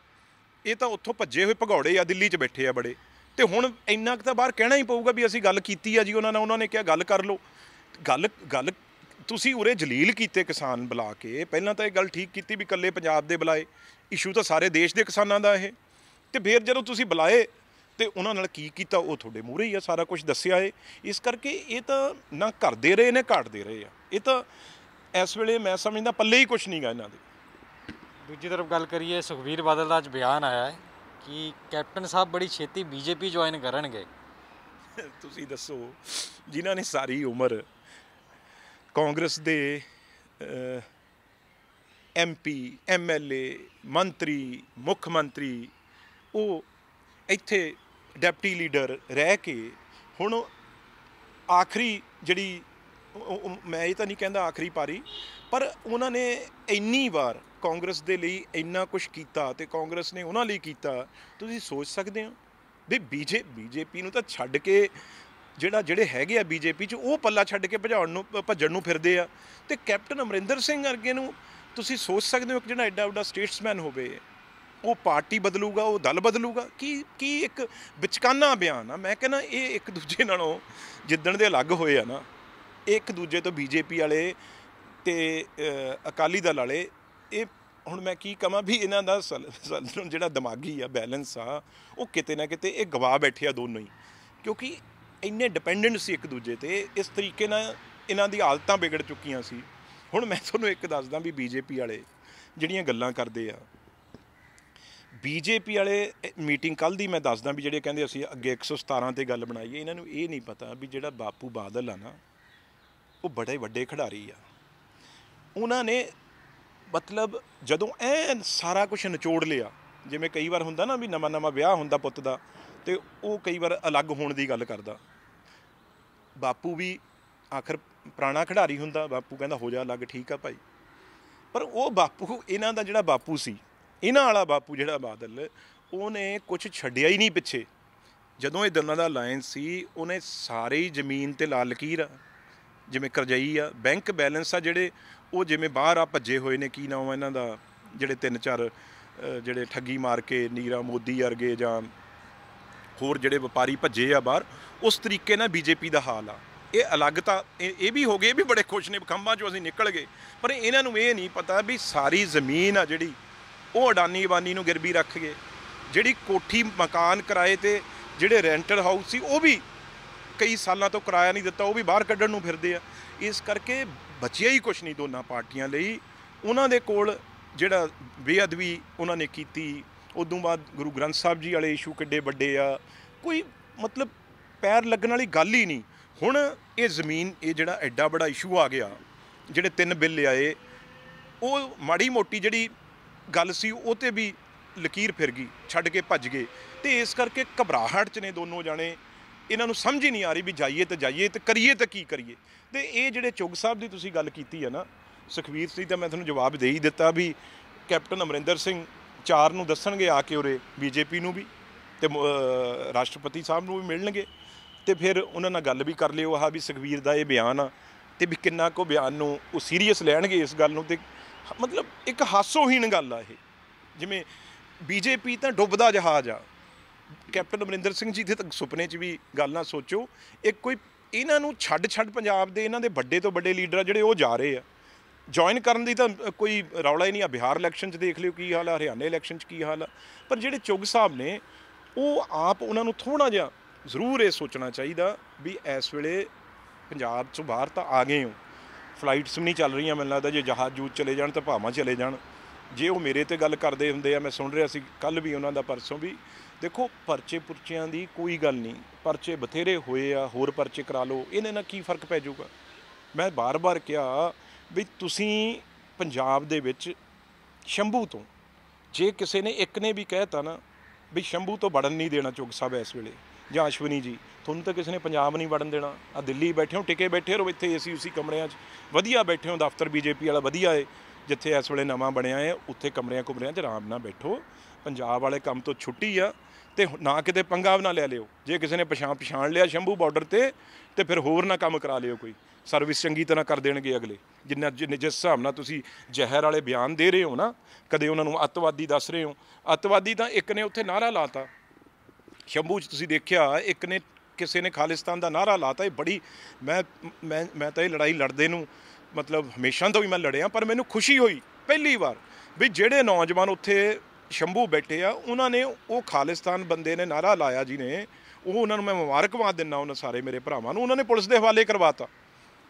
ਇਹ ਤਾਂ ਉੱਥੋਂ ਭੱਜੇ ਹੋਏ ਭਗੌੜੇ ਆ ਦਿੱਲੀ 'ਚ ਬੈਠੇ ਆ ਬੜੇ ਤੇ ਹੁਣ ਇੰਨਾ ਕੁ ਤਾਂ ਬਾਹਰ ਕਹਿਣਾ ਹੀ ਪਊਗਾ ਵੀ ਅਸੀਂ ਗੱਲ ਕੀਤੀ ਆ ਜੀ ਉਹਨਾਂ ਨਾਲ ਉਹਨਾਂ ਨੇ ਕਿਹਾ ਗੱਲ ਕਰ ਲਓ ਗੱਲ ਗੱਲ ਤੁਸੀਂ ਉਰੇ ਜਲੀਲ ਕੀਤੇ ਕਿਸਾਨ ਬੁਲਾ ਕੇ ਪਹਿਲਾਂ ਤਾਂ ਇਹ ਗੱਲ ਠੀਕ ਕੀਤੀ ਵੀ ਕੱਲੇ ਪੰਜਾਬ ਦੇ ਬੁਲਾਏ ਇਸ਼ੂ ਤਾਂ ਸਾਰੇ ਦੇਸ਼ ਦੇ ਕਿਸਾਨਾਂ ਦਾ ਇਹ ਤੇ ਫਿਰ ਜਦੋਂ ਤੁਸੀਂ ਬੁਲਾਏ ਤੇ ਉਹਨਾਂ ਨਾਲ ਕੀ ਕੀਤਾ ਉਹ ਤੁਹਾਡੇ ਮੂਹਰੇ ਹੀ ਆ ਸਾਰਾ ਕੁਝ ਦੱਸਿਆ ਏ ਇਸ ਕਰਕੇ ਇਹ ਤਾਂ ਨਾ ਕਰਦੇ ਰਹੇ ਨੇ ਘਾਟਦੇ ਰਹੇ ਆ ਇਹ ਤਾਂ ਇਸ ਵੇਲੇ ਮੈਂ ਸਮਝਦਾ ਪੱਲੇ ਹੀ ਕੁਝ ਨਹੀਂਗਾ ਇਹਨਾਂ ਦੇ ਦੂਜੀ ਤਰਫ ਗੱਲ ਕਰੀਏ ਸੁਖਵੀਰ ਬਾਦਲ ਦਾ ਅੱਜ ਬਿਆਨ ਆਇਆ ਹੈ ਕਿ ਕੈਪਟਨ ਸਾਹਿਬ ਬੜੀ ਛੇਤੀ ਬੀਜੇਪੀ ਜੁਆਇਨ ਕਰਨਗੇ ਤੁਸੀਂ ਦੱਸੋ ਜਿਨ੍ਹਾਂ ਨੇ ਸਾਰੀ ਉਮਰ ਕਾਂਗਰਸ ਦੇ ਐਮਪੀ ਐਮਐਲਏ ਮੰਤਰੀ ਮੁੱਖ ਮੰਤਰੀ ਉਹ ਇੱਥੇ ਡਿਪਟੀ ਲੀਡਰ ਰਹਿ ਕੇ ਹੁਣ ਆਖਰੀ ਜਿਹੜੀ ਮੈਂ ਇਹ ਤਾਂ ਨਹੀਂ ਕਹਿੰਦਾ ਆਖਰੀ ਪਾਰੀ ਪਰ ਉਹਨਾਂ ਨੇ ਇੰਨੀ ਵਾਰ ਕਾਂਗਰਸ ਦੇ ਲਈ ਇੰਨਾ ਕੁਝ ਕੀਤਾ ਤੇ ਕਾਂਗਰਸ ਨੇ ਉਹਨਾਂ ਲਈ ਕੀਤਾ ਤੁਸੀਂ ਸੋਚ ਸਕਦੇ ਹੋ ਵੀ ਬੀਜੇ ਬੀਜੇਪੀ ਨੂੰ ਤਾਂ ਛੱਡ ਕੇ ਜਿਹੜਾ ਜਿਹੜੇ ਹੈਗੇ ਆ ਬੀਜੇਪੀ 'ਚ ਉਹ ਪੱਲਾ ਛੱਡ ਕੇ ਭਜਾਉਣ ਨੂੰ ਭੱਜਣ ਨੂੰ ਫਿਰਦੇ ਆ ਤੇ ਕੈਪਟਨ ਅਮਰਿੰਦਰ ਸਿੰਘ ਵਰਗੇ ਨੂੰ ਤੁਸੀਂ ਸੋਚ ਸਕਦੇ ਹੋ ਕਿ ਜਿਹੜਾ ਐਡਾ ਵੱਡਾ ਸਟੇਟਸਮੈਨ ਹੋਵੇ ਉਹ ਪਾਰਟੀ ਬਦਲੂਗਾ ਉਹ ਦਲ ਬਦਲੂਗਾ ਕੀ ਕੀ ਇੱਕ ਵਿਚਕਾਨਾ ਬਿਆਨ ਆ ਮੈਂ ਕਹਿੰਦਾ ਇਹ ਇੱਕ ਦੂਜੇ ਨਾਲੋਂ ਜਿੱਦਣ ਦੇ ਅਲੱਗ ਹੋਏ ਆ ਨਾ ਇੱਕ ਦੂਜੇ ਤੋਂ ਬੀਜੇਪੀ ਵਾਲੇ ਤੇ ਅਕਾਲੀ ਦਲ ਵਾਲੇ ਇਹ ਹੁਣ ਮੈਂ ਕੀ ਕਹਾਂ ਵੀ ਇਹਨਾਂ ਦਾ ਜਿਹੜਾ ਦਿਮਾਗੀ ਆ ਬੈਲੈਂਸ ਆ ਉਹ ਕਿਤੇ ਨਾ ਕਿਤੇ ਇਹ ਗਵਾ ਬੈਠੇ ਆ ਦੋਨੋਂ ਹੀ ਕਿਉਂਕਿ ਇੰਨੇ ਡਿਪੈਂਡੈਂਟ ਸੀ ਇੱਕ ਦੂਜੇ ਤੇ ਇਸ ਤਰੀਕੇ ਨਾਲ ਇਹਨਾਂ ਦੀ ਹਾਲਤਾਂ ਵਿਗੜ ਚੁੱਕੀਆਂ ਸੀ ਹੁਣ ਮੈਂ ਤੁਹਾਨੂੰ ਇੱਕ ਦੱਸਦਾ ਵੀ ਬੀਜੇਪੀ ਵਾਲੇ ਜਿਹੜੀਆਂ ਗੱਲਾਂ ਕਰਦੇ ਆ ਬੀਜੇਪੀ ਵਾਲੇ ਮੀਟਿੰਗ ਕੱਲ ਦੀ ਮੈਂ ਦੱਸਦਾ ਵੀ ਜਿਹੜੇ ਕਹਿੰਦੇ ਅਸੀਂ ਅੱਗੇ 117 ਤੇ ਗੱਲ ਬਣਾਈਏ ਇਹਨਾਂ ਨੂੰ ਇਹ ਨਹੀਂ ਪਤਾ ਵੀ ਜਿਹੜਾ ਬਾਪੂ ਬਾਦਲ ਆ ਨਾ ਉਹ ਬੜੇ ਵੱਡੇ ਖਿਡਾਰੀ ਆ ਉਹਨਾਂ ਨੇ ਮਤਲਬ ਜਦੋਂ ਐਨ ਸਾਰਾ ਕੁਝ ਨਿਚੋੜ ਲਿਆ ਜਿਵੇਂ ਕਈ ਵਾਰ ਹੁੰਦਾ ਨਾ ਵੀ ਨਵਾਂ ਨਵਾਂ ਵਿਆਹ ਹੁੰਦਾ ਪੁੱਤ ਦਾ ਤੇ ਉਹ ਕਈ ਵਾਰ ਅਲੱਗ ਹੋਣ ਦੀ ਗੱਲ ਕਰਦਾ ਬਾਪੂ ਵੀ ਆਖਰ ਪ੍ਰਾਣਾ ਖਿਡਾਰੀ ਹੁੰਦਾ ਬਾਪੂ ਕਹਿੰਦਾ ਹੋ ਜਾ ਲੱਗ ਠੀਕ ਆ ਭਾਈ ਪਰ ਉਹ ਬਾਪੂ ਇਹਨਾਂ ਦਾ ਜਿਹੜਾ ਬਾਪੂ ਸੀ ਇਹਨਾਂ ਵਾਲਾ ਬਾਪੂ ਜਿਹੜਾ ਬਾਦਲ ਉਹਨੇ ਕੁਝ ਛੱਡਿਆ ਹੀ ਨਹੀਂ ਪਿੱਛੇ ਜਦੋਂ ਇਹ ਦੋਨਾਂ ਦਾ ਅਲਾਈਅੰਸ ਸੀ ਉਹਨੇ ਸਾਰੇ ਜ਼ਮੀਨ ਤੇ ਲਾਲ ਲਕੀਰ ਜਿਵੇਂ ਕਰਜਈ ਆ ਬੈਂਕ ਬੈਲੈਂਸ ਆ ਜਿਹੜੇ ਉਹ ਜਿਵੇਂ ਬਾਹਰ ਆ ਭੱਜੇ ਹੋਏ ਨੇ ਕੀ ਨਾਮ ਇਹਨਾਂ ਦਾ ਜਿਹੜੇ ਤਿੰਨ ਚਾਰ ਜਿਹੜੇ ਠੱਗੀ ਮਾਰ ਕੇ ਨੀਰਾ ਮੋਦੀ ਵਰਗੇ ਜਾਂ ਹੋਰ ਜਿਹੜੇ ਵਪਾਰੀ ਭੱਜੇ ਆ ਬਾਹਰ ਉਸ ਤਰੀਕੇ ਨਾਲ ਬੀਜੇਪੀ ਦਾ ਹਾਲ ਆ ਇਹ ਅਲੱਗ ਤਾਂ ਇਹ ਵੀ ਹੋ ਗਏ ਇਹ ਵੀ ਬੜੇ ਖੁਸ਼ ਨੇ ਖੰਭਾਂ 'ਚੋਂ ਅਸੀਂ ਨਿਕਲ ਗਏ ਪਰ ਇਹਨਾਂ ਨੂੰ ਇਹ ਨਹੀਂ ਪਤਾ ਵੀ ਸਾਰੀ ਜ਼ਮੀਨ ਆ ਜਿਹੜੀ ਉਹ ਅਡਾਨੀ ਬਾਨੀ ਨੂੰ ਗਿਰਵੀ ਰੱਖ ਗਏ ਜਿਹੜੀ ਕੋਠੀ ਮਕਾਨ ਕਿਰਾਏ ਤੇ ਜਿਹੜੇ ਰੈਂਟਡ ਹਾਊਸ ਸੀ ਉਹ ਵੀ ਕਈ ਸਾਲਾਂ ਤੋਂ ਕਿਰਾਇਆ ਨਹੀਂ ਦਿੱਤਾ ਉਹ ਵੀ ਬਾਹਰ ਕੱਢਣ ਨੂੰ ਫਿਰਦੇ ਆ ਇਸ ਕਰਕੇ ਬਚਿਆ ਹੀ ਕੁਝ ਨਹੀਂ ਦੋਨਾਂ ਪਾਰਟੀਆਂ ਲਈ ਉਹਨਾਂ ਦੇ ਕੋਲ ਜਿਹੜਾ ਬੇਅਦਬੀ ਉਹਨਾਂ ਨੇ ਕੀਤੀ ਉਦੋਂ ਬਾਅਦ ਗੁਰੂ ਗ੍ਰੰਥ ਸਾਹਿਬ ਜੀ ਵਾਲੇ ਇਸ਼ੂ ਕਿੱਡੇ ਵੱਡੇ ਆ ਕੋਈ ਮਤਲਬ ਪੈਰ ਲੱਗਣ ਵਾਲੀ ਗੱਲ ਹੀ ਨਹੀਂ ਹੁਣ ਇਹ ਜ਼ਮੀਨ ਇਹ ਜਿਹੜਾ ਐਡਾ ਬੜਾ ਇਸ਼ੂ ਆ ਗਿਆ ਜਿਹੜੇ ਤਿੰਨ ਬਿੱਲ ਆਏ ਉਹ ਮਾੜੀ ਮੋਟੀ ਜਿਹੜੀ ਗੱਲ ਸੀ ਉਹ ਤੇ ਵੀ ਲਕੀਰ ਫਿਰ ਗਈ ਛੱਡ ਕੇ ਭੱਜ ਗਏ ਤੇ ਇਸ ਕਰਕੇ ਘਬਰਾਹਟ ਚ ਨੇ ਦੋਨੋਂ ਜਾਣੇ ਇਹਨਾਂ ਨੂੰ ਸਮਝ ਹੀ ਨਹੀਂ ਆ ਰਹੀ ਵੀ ਜਾਈਏ ਤੇ ਜਾਈਏ ਤੇ ਕਰੀਏ ਤੇ ਕੀ ਕਰੀਏ ਤੇ ਇਹ ਜਿਹੜੇ ਚੁਗ ਸਾਹਿਬ ਦੀ ਤੁਸੀਂ ਗੱਲ ਕੀਤੀ ਹੈ ਨਾ ਸੁਖਵੀਰ ਸਿੰਘ ਦਾ ਮੈਂ ਤੁਹਾਨੂੰ ਜਵਾਬ ਦੇ ਹੀ ਦਿੱਤਾ ਵੀ ਕੈਪਟਨ ਅਮਰਿੰਦਰ ਸਿੰਘ ਚਾਰ ਨੂੰ ਦੱਸਣਗੇ ਆ ਕੇ ਉਰੇ ਬੀਜੇਪੀ ਨੂੰ ਵੀ ਤੇ ਰਾਸ਼ਟਰਪਤੀ ਸਾਹਿਬ ਨੂੰ ਵੀ ਮਿਲਣਗੇ ਤੇ ਫਿਰ ਉਹਨਾਂ ਨਾਲ ਗੱਲ ਵੀ ਕਰ ਲਿਓ ਆਹ ਵੀ ਸੁਖਵੀਰ ਦਾ ਇਹ ਬਿਆਨ ਆ ਤੇ ਵੀ ਕਿੰਨਾ ਕੋ ਬਿਆਨ ਨੂੰ ਉਹ ਸੀਰੀਅਸ ਲੈਣਗੇ ਇਸ ਗੱਲ ਨੂੰ ਤੇ ਮਤਲਬ ਇੱਕ ਹਾਸੋਹੀਣ ਗੱਲ ਆ ਇਹ ਜਿਵੇਂ ਬੀਜੇਪੀ ਤਾਂ ਡੁੱਬਦਾ ਜਹਾਜ਼ ਆ ਕੈਪਟਨ ਅਮਰਿੰਦਰ ਸਿੰਘ ਜੀ ਦੇ ਤੱਕ ਸੁਪਨੇ 'ਚ ਵੀ ਗੱਲ ਨਾ ਸੋਚੋ ਇਹ ਕੋਈ ਇਹਨਾਂ ਨੂੰ ਛੱਡ ਛੱਡ ਪੰਜਾਬ ਦੇ ਇਹਨਾਂ ਦੇ ਵੱਡੇ ਤੋਂ ਵੱਡੇ ਲੀਡਰ ਆ ਜਿਹੜੇ ਉਹ ਜਾ ਰਹੇ ਆ ਜੁਆਇਨ ਕਰਨ ਦੀ ਤਾਂ ਕੋਈ ਰੌਲਾ ਹੀ ਨਹੀਂ ਆ ਬਿਹਾਰ ਇਲੈਕਸ਼ਨ 'ਚ ਦੇਖ ਲਿਓ ਕੀ ਹਾਲ ਆ ਹਰਿਆਣਾ ਇਲੈਕਸ਼ਨ 'ਚ ਕੀ ਹਾਲ ਆ ਪਰ ਜਿਹੜੇ ਚੁੱਗ ਸਾਹਿਬ ਨੇ ਉਹ ਆਪ ਉਹਨਾਂ ਨੂੰ ਥੋੜਾ ਜਿਹਾ ਜ਼ਰੂਰ ਇਹ ਸੋਚਣਾ ਚਾਹੀਦਾ ਵੀ ਇਸ ਵੇਲੇ ਪੰਜਾਬ ਤੋਂ ਬਾਹਰ ਤਾਂ ਆ ਗਏ ਹੋ ਫਲਾਈਟਸ ਵੀ ਨਹੀਂ ਚੱਲ ਰਹੀਆਂ ਮੈਨੂੰ ਲੱਗਦਾ ਜੇ ਜਹਾਜ਼ ਜੂਜ ਚਲੇ ਜਾਣ ਤਾਂ ਭਾਵਾਂ ਚਲੇ ਜਾਣ ਜੇ ਉਹ ਮੇਰੇ ਤੇ ਗੱਲ ਕਰਦੇ ਹੁੰਦੇ ਆ ਮੈਂ ਸੁਣ ਰਿਹਾ ਸੀ ਕੱਲ ਵੀ ਉਹਨਾਂ ਦਾ ਪਰਸੋਂ ਵੀ ਦੇਖੋ ਪਰਚੇ ਪੁਰਚਿਆਂ ਦੀ ਕੋਈ ਗੱਲ ਨਹੀਂ ਪਰਚੇ ਬਥੇਰੇ ਹੋਏ ਆ ਹੋਰ ਪਰਚੇ ਕਰਾ ਲਓ ਇਹਨੇ ਨਾਲ ਕੀ ਫਰਕ ਪੈ ਜਾਊਗਾ ਮੈਂ ਬਾਰ-ਬਾਰ ਕਿਹਾ ਵੀ ਤੁਸੀਂ ਪੰਜਾਬ ਦੇ ਵਿੱਚ ਸ਼ੰਭੂ ਤੋਂ ਜੇ ਕਿਸੇ ਨੇ ਇੱਕ ਨੇ ਵੀ ਕਹਿਤਾ ਨਾ ਵੀ ਸ਼ੰਭੂ ਤੋਂ ਵੜਨ ਨਹੀਂ ਦੇਣਾ ਚੁਗ ਸਾਹਿਬ ਇਸ ਵੇਲੇ ਜਾਂ ਅਸ਼ਵਨੀ ਜੀ ਤੁਹਾਨੂੰ ਤਾਂ ਕਿਸੇ ਨੇ ਪੰਜਾਬ ਨਹੀਂ ਵੜਨ ਦੇਣਾ ਆ ਦਿੱਲੀ ਬੈਠੇ ਹੋ ਟਿਕੇ ਬੈਠੇ ਰਹੋ ਇੱਥੇ ਏਸੀ ਉਸੀ ਕਮਰਿਆਂ 'ਚ ਵਧੀਆ ਬੈਠੇ ਹੋ ਦਫ਼ਤਰ ਬੀਜੇਪੀ ਵਾਲਾ ਵਧੀਆ ਏ ਜਿੱਥੇ ਇਸ ਵੇਲੇ ਨਵਾਂ ਬਣਿਆ ਏ ਉੱਥੇ ਕਮਰਿਆਂ ਕੁਮਰਿਆਂ 'ਚ ਆਰਾਮ ਨਾਲ ਬੈਠੋ ਪੰਜਾਬ ਵਾਲੇ ਕੰਮ ਤੋਂ ਛੁੱਟੀ ਆ ਤੇ ਨਾ ਕਿਤੇ ਪੰਗਾ ਨਾ ਲੈ ਲਿਓ ਜੇ ਕਿਸੇ ਨੇ ਪਛਾਣ ਪਛਾਣ ਲਿਆ ਸ਼ੰਭੂ ਬਾਰਡਰ ਤੇ ਤੇ ਫਿਰ ਹੋਰ ਨਾ ਕੰਮ ਕਰਾ ਲਿਓ ਕੋਈ ਸਰਵਿਸ ਚੰਗੀ ਤਰ੍ਹਾਂ ਕਰ ਦੇਣਗੇ ਅਗਲੇ ਜਿੰਨਾ ਜਿਸ ਹਿਸਾਬ ਨਾਲ ਤੁਸੀਂ ਜ਼ਹਿਰ ਵਾਲੇ ਬਿਆਨ ਦੇ ਰਹੇ ਹੋ ਨਾ ਕਦੇ ਉਹਨਾਂ ਨੂੰ ਅਤਵਾਦੀ ਦੱਸ ਰਹੇ ਹੋ ਅਤਵਾਦੀ ਤਾਂ ਇੱਕ ਨੇ ਉੱਥੇ ਨਾਰਾ ਲਾਤਾ ਸ਼ੰਭੂ 'ਚ ਤੁਸੀਂ ਦੇਖਿਆ ਇੱਕ ਨੇ ਕਿਸੇ ਨੇ ਖਾਲਿਸਤਾਨ ਦਾ ਨਾਰਾ ਲਾਤਾ ਇਹ ਬੜੀ ਮੈਂ ਮੈਂ ਮੈਂ ਤਾਂ ਇਹ ਲੜਾਈ ਲੜਦੇ ਨੂੰ ਮਤਲਬ ਹਮੇਸ਼ਾ ਤੋਂ ਹੀ ਮੈਂ ਲੜਿਆ ਪਰ ਮੈਨੂੰ ਖੁਸ਼ੀ ਹੋਈ ਪਹਿਲੀ ਵਾਰ ਵੀ ਜਿਹੜੇ ਨੌਜਵਾਨ ਉੱਥੇ ਸ਼ੰਭੂ ਬੈਠੇ ਆ ਉਹਨਾਂ ਨੇ ਉਹ ਖਾਲਿਸਤਾਨ ਬੰਦੇ ਨੇ ਨਾਰਾ ਲਾਇਆ ਜੀ ਨੇ ਉਹ ਉਹਨਾਂ ਨੂੰ ਮੈਂ ਮੁਬਾਰਕਬਾਦ ਦਿੰਦਾ ਉਹਨਾਂ ਸਾਰੇ ਮੇਰੇ ਭਰਾਵਾਂ ਨੂੰ ਉਹਨਾਂ ਨੇ ਪੁਲਿਸ ਦੇ ਹਵਾਲੇ ਕਰਵਾਤਾ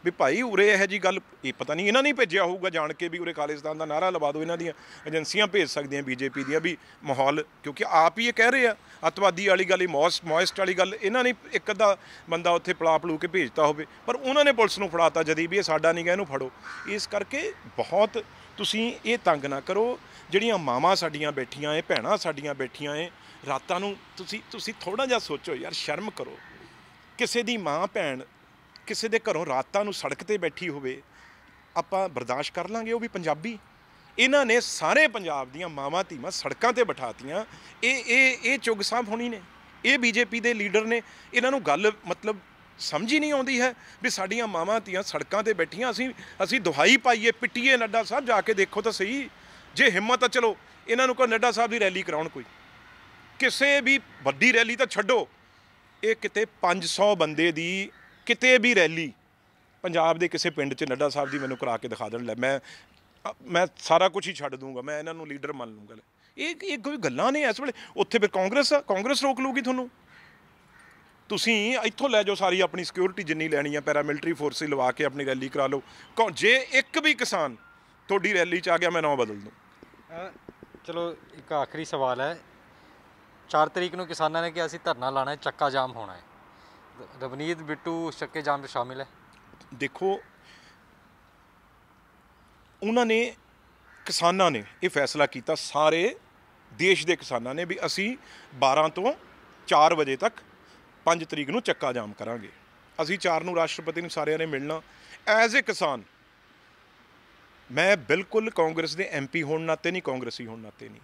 ਵੀ ਭਾਈ ਉਰੇ ਇਹ ਜੀ ਗੱਲ ਇਹ ਪਤਾ ਨਹੀਂ ਇਹਨਾਂ ਨੇ ਭੇਜਿਆ ਹੋਊਗਾ ਜਾਣ ਕੇ ਵੀ ਉਰੇ ਖਾਲਿਸਤਾਨ ਦਾ ਨਾਰਾ ਲਵਾ ਦਿਓ ਇਹਨਾਂ ਦੀਆਂ ਏਜੰਸੀਆਂ ਭੇਜ ਸਕਦੀਆਂ ਬੀਜੇਪੀ ਦੀਆਂ ਵੀ ਮਾਹੌਲ ਕਿਉਂਕਿ ਆਪ ਹੀ ਇਹ ਕਹਿ ਰਹੇ ਆ ਅਤਵਾਦੀ ਵਾਲੀ ਗੱਲ ਇਹ ਮੌਸਟ ਮੌਇਸਟ ਵਾਲੀ ਗੱਲ ਇਹਨਾਂ ਨੇ ਇੱਕ ਅੱਧਾ ਬੰਦਾ ਉੱਥੇ ਪਲਾ ਪਲੂ ਕੇ ਭੇਜਤਾ ਹੋਵੇ ਪਰ ਉਹਨਾਂ ਨੇ ਪੁਲਿਸ ਨੂੰ ਫੜਾਤਾ ਜਦੀ ਵੀ ਇਹ ਸਾਡਾ ਨਹੀਂ ਗਾ ਇਹਨੂੰ ਫੜੋ ਇਸ ਕਰਕੇ ਬਹੁਤ ਤੁਸੀਂ ਇਹ ਤੰਗ ਨਾ ਕਰੋ ਜਿਹੜੀਆਂ ਮਾਮਾ ਸਾਡੀਆਂ ਬੈਠੀਆਂ ਐ ਭੈਣਾ ਸਾਡੀਆਂ ਬੈਠੀਆਂ ਐ ਰਾਤਾਂ ਨੂੰ ਤੁਸੀਂ ਤੁਸੀਂ ਥੋੜਾ ਜਿਹਾ ਸੋਚੋ ਯਾਰ ਸ਼ਰਮ ਕਰੋ ਕਿਸੇ ਦੀ ਮਾਂ ਭੈਣ ਕਿਸੇ ਦੇ ਘਰੋਂ ਰਾਤਾਂ ਨੂੰ ਸੜਕ ਤੇ ਬੈਠੀ ਹੋਵੇ ਆਪਾਂ ਬਰਦਾਸ਼ਤ ਕਰ ਲਾਂਗੇ ਉਹ ਵੀ ਪੰਜਾਬੀ ਇਹਨਾਂ ਨੇ ਸਾਰੇ ਪੰਜਾਬ ਦੀਆਂ ਮਾਵਾਂ ਧੀਮਾਂ ਸੜਕਾਂ ਤੇ ਬਿਠਾਤੀਆਂ ਇਹ ਇਹ ਇਹ ਚੁਗ ਸਾਹਿਬ ਹੋਣੀ ਨੇ ਇਹ ਬੀਜੇਪੀ ਦੇ ਲੀਡਰ ਨੇ ਇਹਨਾਂ ਨੂੰ ਗੱਲ ਮਤਲਬ ਸਮਝ ਹੀ ਨਹੀਂ ਆਉਂਦੀ ਹੈ ਵੀ ਸਾਡੀਆਂ ਮਾਵਾਂ ਧੀਆਂ ਸੜਕਾਂ ਤੇ ਬੈਠੀਆਂ ਅਸੀਂ ਅਸੀਂ ਦੁਹਾਈ ਪਾਈਏ ਪਿੱਟੀਏ ਨੱਡਾ ਸਾਹਿਬ ਜਾ ਕੇ ਦੇਖੋ ਤਾਂ ਸਹੀ ਜੇ ਹਿੰਮਤ ਆ ਚਲੋ ਇਹਨਾਂ ਨੂੰ ਕੋਈ ਨੱਡਾ ਸਾਹਿਬ ਦੀ ਰੈਲੀ ਕਰਾਉਣ ਕੋਈ ਕਿਸੇ ਵੀ ਵੱਡੀ ਰੈਲੀ ਤਾਂ ਛੱਡੋ ਇਹ ਕਿਤੇ 500 ਬੰਦੇ ਦੀ ਕਿਤੇ ਵੀ ਰੈਲੀ ਪੰਜਾਬ ਦੇ ਕਿਸੇ ਪਿੰਡ 'ਚ ਨੱਡਾ ਸਾਹਿਬ ਦੀ ਮੈਨੂੰ ਕਰਾ ਕੇ ਦਿਖਾ ਦੇਣ ਲੈ ਮੈਂ ਮੈਂ ਸਾਰਾ ਕੁਝ ਹੀ ਛੱਡ ਦੂੰਗਾ ਮੈਂ ਇਹਨਾਂ ਨੂੰ ਲੀਡਰ ਮੰਨ ਲੂੰਗਾ ਇਹ ਇਹ ਕੋਈ ਗੱਲਾਂ ਨਹੀਂ ਇਸ ਵੇਲੇ ਉੱਥੇ ਫਿਰ ਕਾਂਗਰਸ ਆ ਕਾਂਗਰਸ ਰੋਕ ਲੂਗੀ ਤੁਹਾਨੂੰ ਤੁਸੀਂ ਇੱਥੋਂ ਲੈ ਜਾਓ ਸਾਰੀ ਆਪਣੀ ਸਿਕਿਉਰਿਟੀ ਜਿੰਨੀ ਲੈਣੀ ਪੈਰਾ ਪੈਰਾਮਿਲਟਰੀ ਫੋਰਸ ਹੀ ਲਵਾ ਕੇ ਆਪਣੀ ਰੈਲੀ ਕਰਾ ਲਓ ਜੇ ਇੱਕ ਵੀ ਕਿਸਾਨ ਤੁਹਾਡੀ ਰੈਲੀ 'ਚ ਆ ਗਿਆ ਮੈਂ ਨਾਮ ਬਦਲ ਦੂੰ ਚਲੋ ਇੱਕ ਆਖਰੀ ਸਵਾਲ ਹੈ 4 ਤਰੀਕ ਨੂੰ ਕਿਸਾਨਾਂ ਨੇ ਕਿਹਾ ਅਸੀਂ ਧਰਨਾ ਲਾਣਾ ਹੈ ਚੱਕਾ ਜਾਮ ਹੋਣਾ ਹੈ ਰਵਨੀਤ ਬਿੱਟੂ ਸ਼ੱਕੇ ਜਾਮ ਵਿੱਚ ਸ਼ਾਮਿਲ ਹੈ ਦੇਖੋ ਉਹਨਾਂ ਨੇ ਕਿਸਾਨਾਂ ਨੇ ਇਹ ਫੈਸਲਾ ਕੀਤਾ ਸਾਰੇ ਦੇਸ਼ ਦੇ ਕਿਸਾਨਾਂ ਨੇ ਵੀ ਅਸੀਂ 12 ਤੋਂ 4 ਵਜੇ ਤੱਕ 5 ਤਰੀਕ ਨੂੰ ਚੱਕਾ ਜਾਮ ਕਰਾਂਗੇ ਅਸੀਂ 4 ਨੂੰ ਰਾਸ਼ਟਰਪਤੀ ਨੂੰ ਸਾਰਿਆਂ ਨੇ ਮਿਲਣਾ ਐਜ਼ ਅ ਕਿਸਾਨ ਮੈਂ ਬਿਲਕੁਲ ਕਾਂਗਰਸ ਦੇ ਐਮਪੀ ਹੋਣ ਨਾਤੇ ਨਹੀਂ ਕਾਂਗਰਸੀ ਹੋਣ ਨਾਤੇ ਨਹੀਂ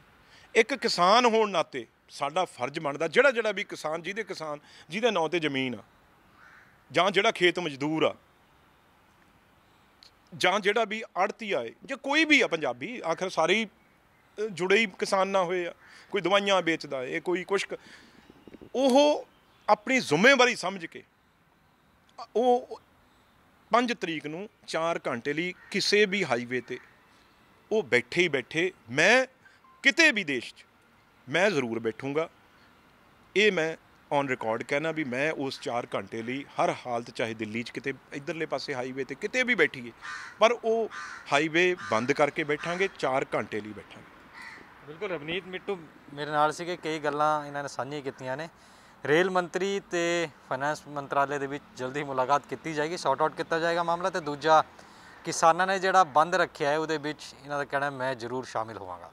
ਇੱਕ ਕਿਸਾਨ ਹੋਣ ਨਾਤੇ ਸਾਡਾ ਫਰਜ਼ ਬਣਦਾ ਜਿਹੜਾ ਜਿਹੜਾ ਵੀ ਕਿਸਾਨ ਜਿਹਦੇ ਕਿਸਾਨ ਜਿਹਦੇ ਨਾਂ ਤੇ ਜ਼ਮੀਨ ਆ ਜਾਂ ਜਿਹੜਾ ਖੇਤ ਮਜ਼ਦੂਰ ਆ ਜਾਂ ਜਿਹੜਾ ਵੀ ਅੜਤੀ ਆਏ ਜੇ ਕੋਈ ਵੀ ਆ ਪੰਜਾਬੀ ਆਖਰ ਸਾਰੇ ਜੁੜੇ ਹੀ ਕਿਸਾਨ ਨਾ ਹੋਏ ਆ ਕੋਈ ਦਵਾਈਆਂ ਵੇਚਦਾ ਏ ਕੋਈ ਕੁਛ ਉਹ ਆਪਣੀ ਜ਼ਿੰਮੇਵਾਰੀ ਸਮਝ ਕੇ ਉਹ 5 ਤਰੀਕ ਨੂੰ 4 ਘੰਟੇ ਲਈ ਕਿਸੇ ਵੀ ਹਾਈਵੇ ਤੇ ਉਹ ਬੈਠੇ ਹੀ ਬੈਠੇ ਮੈਂ ਕਿਤੇ ਵੀ ਦੇਸ਼ 'ਚ ਮੈਂ ਜ਼ਰੂਰ ਬੈਠੂੰਗਾ ਇਹ ਮੈਂ ਔਨ ਰਿਕਾਰਡ ਕਹਿਣਾ ਵੀ ਮੈਂ ਉਸ 4 ਘੰਟੇ ਲਈ ਹਰ ਹਾਲਤ ਚਾਹੇ ਦਿੱਲੀ 'ਚ ਕਿਤੇ ਇਧਰਲੇ ਪਾਸੇ ਹਾਈਵੇ ਤੇ ਕਿਤੇ ਵੀ ਬੈਠੀਏ ਪਰ ਉਹ ਹਾਈਵੇ ਬੰਦ ਕਰਕੇ ਬੈਠਾਂਗੇ 4 ਘੰਟੇ ਲਈ ਬੈਠਾਂਗੇ ਬਿਲਕੁਲ ਰਵਨੀਤ ਮਿੱਟੂ ਮੇਰੇ ਨਾਲ ਸੀਗੇ ਕਈ ਗੱਲਾਂ ਇਹਨਾਂ ਨੇ ਸਾਂਝੀਆਂ ਕੀਤੀਆਂ ਨੇ ਰੇਲ ਮੰਤਰੀ ਤੇ ਫਾਈਨੈਂਸ ਮੰਤਰਾਲੇ ਦੇ ਵਿੱਚ ਜਲਦੀ ਮੁਲਾਕਾਤ ਕੀਤੀ ਜਾਏਗੀ ਸੌਟ ਆਊਟ ਕੀਤਾ ਜਾਏਗਾ ਮਾਮਲਾ ਤੇ ਦੂਜਾ ਕਿਸਾਨਾਂ ਨੇ ਜਿਹੜਾ ਬੰਦ ਰੱਖਿਆ ਹੈ ਉਹਦੇ ਵਿੱਚ ਇਹਨਾਂ ਦਾ ਕਹਿਣਾ ਮੈਂ ਜ਼ਰੂਰ ਸ਼ਾਮਿਲ ਹੋਵਾਂਗਾ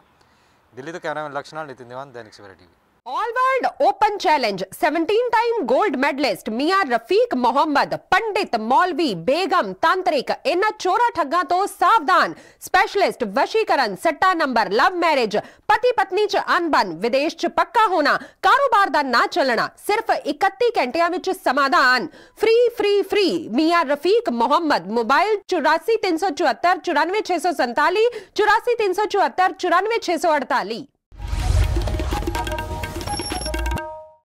દિલ્હી તો cameraman Lakshman Nitin Dewan Dainik Savera TV all world open challenge 17 time gold medalist Miyar Rafiq Mohammad पंडित मौलवी बेगम तांत्रिक इन चोरा ठगा तो सावधान स्पेशलिस्ट वशीकरण सट्टा नंबर लव मैरिज पति पत्नी च अनबन विदेश च पक्का होना कारोबार दा ना चलना सिर्फ 31 घंटिया विच समाधान फ्री फ्री फ्री मियार रफीक मोहम्मद मोबाइल 8434 94647 84374 94648